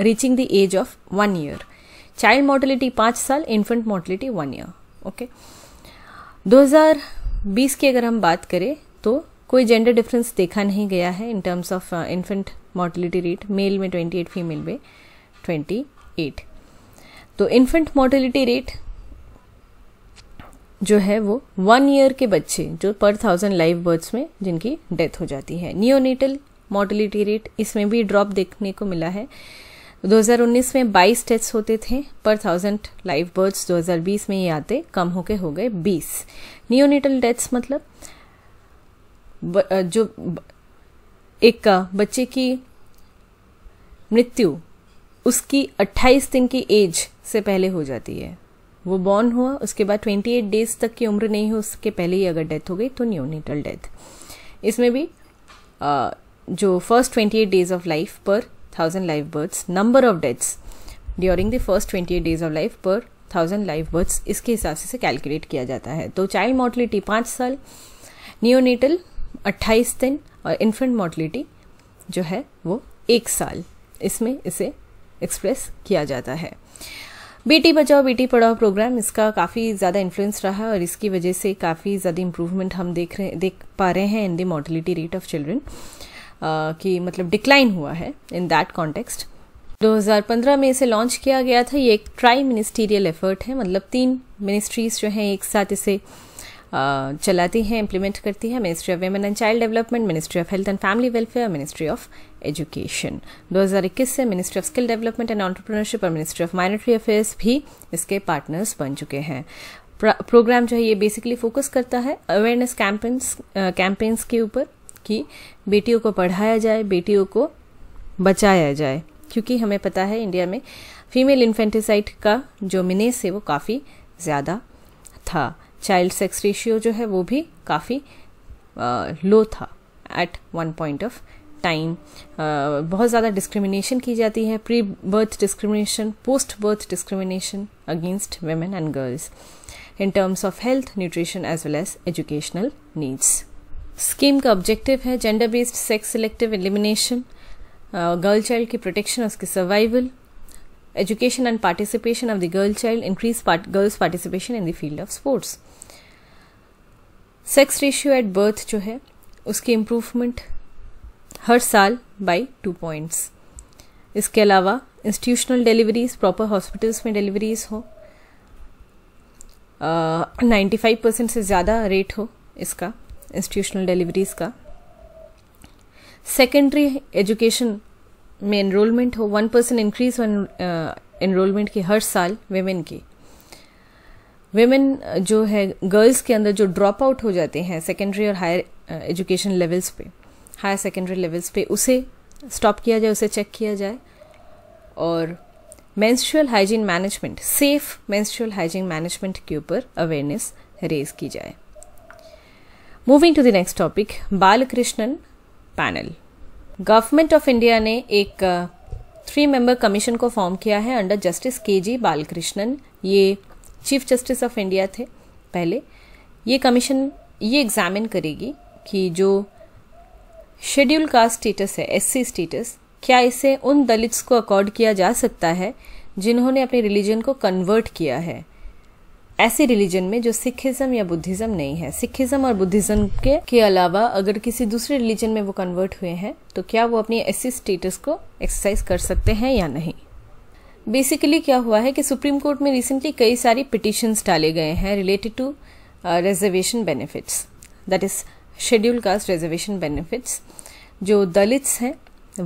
reaching the age of one year child mortality पाँच साल infant mortality one year okay okay? 2020 की अगर हम बात करें तो कोई जेंडर डिफरेंस देखा नहीं गया है in terms of infant mortality rate male में 28 फीमेल में 28 तो इन्फेंट मोर्टिलिटी रेट जो है वो वन ईयर के बच्चे जो पर थाउजेंड लाइव बर्थ्स में जिनकी डेथ हो जाती है नियोनेटल मोर्टिलिटी रेट इसमें भी ड्रॉप देखने को मिला है 2019 में 22 टेस्ट होते थे पर थाउजेंड लाइव बर्ड्स 2020 में ये आते कम होके हो गए 20 नियोनेटल डेथ्स मतलब ब, जो एक बच्चे की मृत्यु उसकी 28 दिन की एज से पहले हो जाती है वो बॉर्न हुआ उसके बाद 28 डेज तक की उम्र नहीं हो उसके पहले ही अगर डेथ हो गई तो न्यूनिटल डेथ इसमें भी आ, जो first 28 days of life per thousand live births number of deaths during the first twenty eight days of life per thousand live births इसके हिसाब से कैलकुलेट किया जाता है तो चाइल्ड मॉर्टलिटी पाँच साल नियोनेटल अट्ठाईस दिन और इन्फेंट मॉर्टलिटी जो है वो एक साल इसमें इसे एक्सप्रेस किया जाता है बेटी बचाओ बेटी पढ़ाओ प्रोग्राम इसका काफ़ी ज़्यादा इन्फ्लुएंस रहा और इसकी वजह से काफ़ी ज़्यादा इम्प्रूवमेंट हम देख रहे देख पा रहे हैं in the mortality rate of children कि मतलब डिक्लाइन हुआ है इन दैट कॉन्टेक्स्ट 2015 में इसे लॉन्च किया गया था ये एक ट्राई मिनिस्टीरियल एफर्ट है मतलब तीन मिनिस्ट्रीज जो हैं एक साथ इसे चलाती हैं इम्प्लीमेंट करती है ministry of women and child development ministry of health and family welfare ministry of education 2021 से ministry of skill development and entrepreneurship और मिनिस्ट्री ऑफ माइनॉरिटी अफेयर्स भी इसके पार्टनर्स बन चुके हैं प्रोग्राम जो है ये बेसिकली फोकस करता है अवेयरनेस कैंपेन्स कैंपेन्स के ऊपर कि बेटियों को पढ़ाया जाए बेटियों को बचाया जाए क्योंकि हमें पता है इंडिया में फीमेल इन्फेंटिसाइड का जो मिनेस है वो काफ़ी ज़्यादा था चाइल्ड सेक्स रेशियो जो है वो भी काफ़ी लो था at one point of time बहुत ज़्यादा डिस्क्रिमिनेशन की जाती है pre birth discrimination post birth discrimination against women and girls in terms of health nutrition as well as educational needs scheme का ऑब्जेक्टिव है gender based sex selective elimination girl child की protection उसकी survival education and participation of the girl child increase girls participation in the field of sports sex ratio at birth जो है उसकी improvement हर साल by two points इसके अलावा institutional deliveries proper hospitals में deliveries हो नाइन्टी फाइव परसेंट से ज़्यादा रेट हो इसका इंस्टीट्यूशनल डिलीवरीज का सेकेंडरी एजुकेशन में एनरोलमेंट हो वन परसेंट इंक्रीज हो इनरोलमेंट की हर साल वेमेन की वेमेन uh, जो है गर्ल्स के अंदर जो ड्रॉप आउट हो जाते हैं सेकेंडरी और हायर एजुकेशन लेवल्स पे हायर सेकेंडरी लेवल्स पे उसे स्टॉप किया जाए उसे चेक किया जाए और menstrual hygiene management safe menstrual hygiene management के ऊपर अवेयरनेस रेज की जाए moving to the next topic Balakrishnan panel government of India ने एक थ्री मेंबर कमीशन को फॉर्म किया है अंडर जस्टिस के जी बालकृष्णन ये चीफ जस्टिस ऑफ इंडिया थे पहले ये कमीशन ये एग्जामिन करेगी कि जो शेड्यूल कास्ट स्टेटस है एससी स्टेटस क्या इसे उन दलित्स को अकॉर्ड किया जा सकता है जिन्होंने अपने रिलीजन को कन्वर्ट किया है ऐसे रिलीजन में जो सिखिज्म या बुद्धिज्म नहीं है सिखिज्म और बुद्धिज्म के के अलावा अगर किसी दूसरे रिलीजन में वो कन्वर्ट हुए हैं तो क्या वो अपनी ऐसी स्टेटस को एक्सरसाइज कर सकते हैं या नहीं बेसिकली क्या हुआ है कि सुप्रीम कोर्ट में रिसेंटली कई सारी पिटिशन्स डाले गए हैं related to reservation benefits that is schedule caste reservation benefits जो दलित्स हैं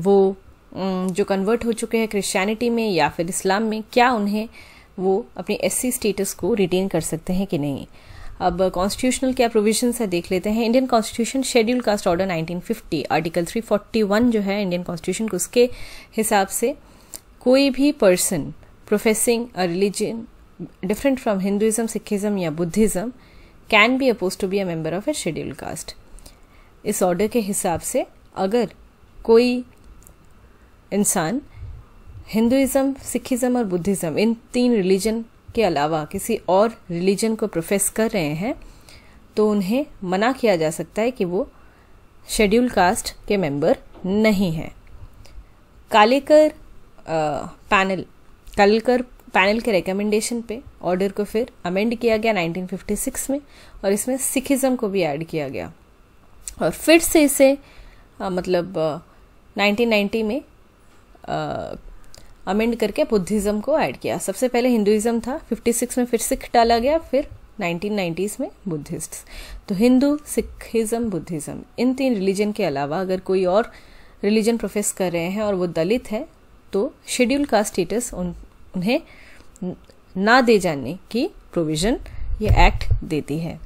वो जो कन्वर्ट हो चुके हैं क्रिश्चियनिटी में या फिर इस्लाम में क्या उन्हें वो अपनी एससी स्टेटस को रिटेन कर सकते हैं कि नहीं अब कॉन्स्टिट्यूशनल क्या प्रोविजन है देख लेते हैं Indian constitution schedule caste order 1950 article 341 जो है इंडियन कॉन्स्टिट्यूशन को उसके हिसाब से कोई भी person professing a religion different from Hinduism Sikhism या Buddhism can be oppose to be a member of a schedule caste इस ऑर्डर के हिसाब से अगर कोई इंसान हिंदुज़म सिखिज़म और बुद्धिज़्म इन तीन रिलीजन के अलावा किसी और रिलीजन को प्रोफेस कर रहे हैं तो उन्हें मना किया जा सकता है कि वो शेड्यूल कास्ट के मेंबर नहीं हैं कालेकर पैनल कालेकर पैनल के रिकमेंडेशन पे ऑर्डर को फिर अमेंड किया गया 1956 में और इसमें सिखिज़म को भी ऐड किया गया और फिर से इसे आ, मतलब आ, 1990 में आ, अमेंड करके बुद्धिज्म को ऐड किया सबसे पहले हिंदुइज्म था 56 में फिर सिख डाला गया फिर 1990s में बुद्धिस्ट तो हिंदू सिखिज्म बुद्धिज्म इन तीन रिलीजन के अलावा अगर कोई और रिलीजन प्रोफेस कर रहे हैं और वो दलित है तो शेड्यूल का स्टेटस उन, उन्हें ना दे जाने की प्रोविज़न ये एक्ट देती है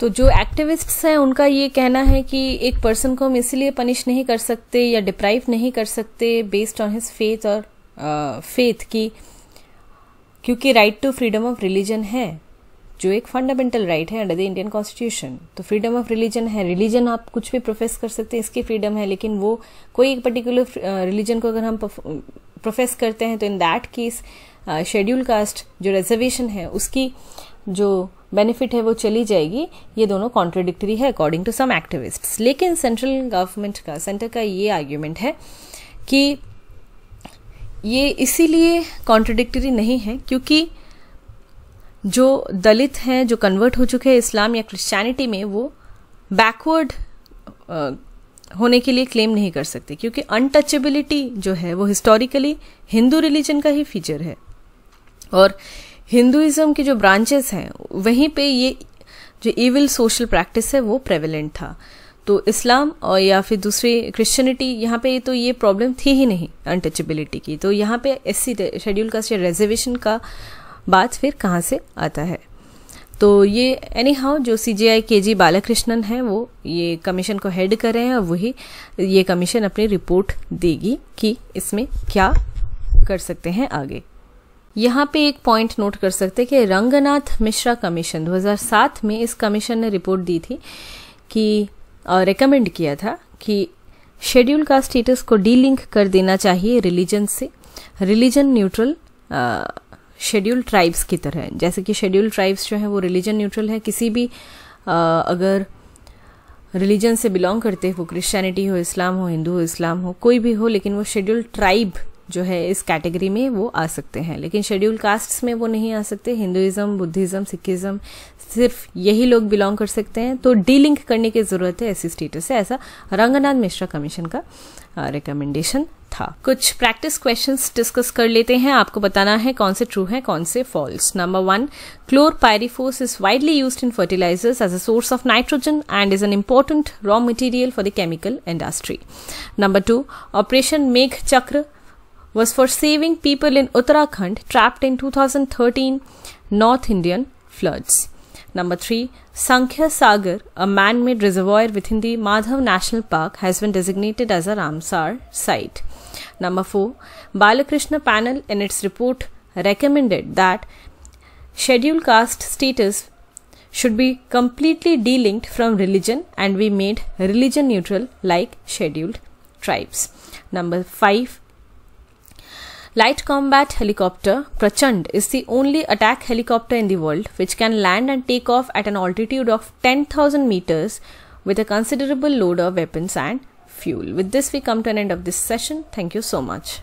तो जो एक्टिविस्ट्स हैं उनका ये कहना है कि एक पर्सन को हम इसलिए पनिश नहीं कर सकते या डिप्राइव नहीं कर सकते बेस्ड ऑन हिज फेथ और फेथ की क्योंकि right to freedom of religion है जो एक फंडामेंटल राइट है अंडर द इंडियन कॉन्स्टिट्यूशन तो फ्रीडम ऑफ रिलीजन है रिलीजन आप कुछ भी प्रोफेस कर सकते हैं इसकी फ्रीडम है लेकिन वो कोई एक पर्टिकुलर रिलीजन uh, को अगर हम प्रोफेस करते हैं तो in that case schedule caste जो रिजर्वेशन है उसकी जो बेनिफिट है वो चली जाएगी ये दोनों कॉन्ट्रोडिक्टरी है अकॉर्डिंग टू सम एक्टिविस्ट लेकिन सेंट्रल गवर्नमेंट का सेंटर का ये आर्ग्यूमेंट है कि ये इसीलिए कॉन्ट्रडिक्टरी नहीं है क्योंकि जो दलित हैं जो कन्वर्ट हो चुके हैं इस्लाम या क्रिश्चियनिटी में वो बैकवर्ड होने के लिए क्लेम नहीं कर सकते क्योंकि अनटचेबिलिटी जो है वो हिस्टोरिकली हिंदू रिलीजन का ही फीचर है और हिंदुइज्म के जो ब्रांचेस हैं वहीं पे ये जो इविल सोशल प्रैक्टिस है वो प्रेवलेंट था तो इस्लाम और या फिर दूसरी क्रिश्चियनिटी यहाँ पे तो ये प्रॉब्लम थी ही नहीं अनटचेबिलिटी की तो यहाँ पे एस शेड्यूल कास्ट या रिजर्वेशन का बात फिर कहाँ से आता है तो ये एनी हाउ जो सी जी आई के जी बालाकृष्णन है वो ये कमीशन को हेड कर रहे हैं और वही ये कमीशन अपनी रिपोर्ट देगी कि इसमें क्या कर सकते हैं आगे यहाँ पे एक पॉइंट नोट कर सकते हैं कि रंगनाथ मिश्रा कमीशन 2007 में इस कमीशन ने रिपोर्ट दी थी कि रिकमेंड किया था कि शेड्यूल का स्टेटस को डीलिंक कर देना चाहिए रिलीजन से रिलीजन न्यूट्रल शेड्यूल ट्राइब्स की तरह जैसे कि शेड्यूल ट्राइब्स जो है वो रिलीजन न्यूट्रल है किसी भी आ, अगर रिलीजन से बिलोंग करते हो क्रिश्चियनिटी हो इस्लाम हो हिंदू हो इस्लाम हो कोई भी हो लेकिन वो शेड्यूल ट्राइब जो है इस कैटेगरी में वो आ सकते हैं लेकिन शेड्यूल कास्ट्स में वो नहीं आ सकते हिंदुज़म बुद्धिज़्म सिखिज़म सिर्फ यही लोग बिलोंग कर सकते हैं तो डी लिंक करने की ज़रूरत है ऐसी स्टेटस से ऐसा रंगनाथ मिश्रा कमीशन का रिकमेंडेशन था कुछ प्रैक्टिस क्वेश्चंस डिस्कस कर लेते हैं आपको बताना है कौन से ट्रू है कौन से false number one chlorpyrifos is widely use in fertilisers as a source of nitrogen and is an important raw material for the chemical industry number two operation Megh Chakra was for saving people in Uttarakhand trapped in 2013 North Indian floods. Number 3. Sankhya Sagar, a man-made reservoir within the Madhav National Park has been designated as a Ramsar site. Number 4. Balakrishna panel in its report recommended that scheduled caste status should be completely delinked from religion and be made religion neutral like scheduled tribes. Number 5. Light Combat Helicopter Prachand is the only attack helicopter in the world which can land and take off at an altitude of 10,000 meters with a considerable load of weapons and fuel. With this, we come to an end of this session. Thank you so much.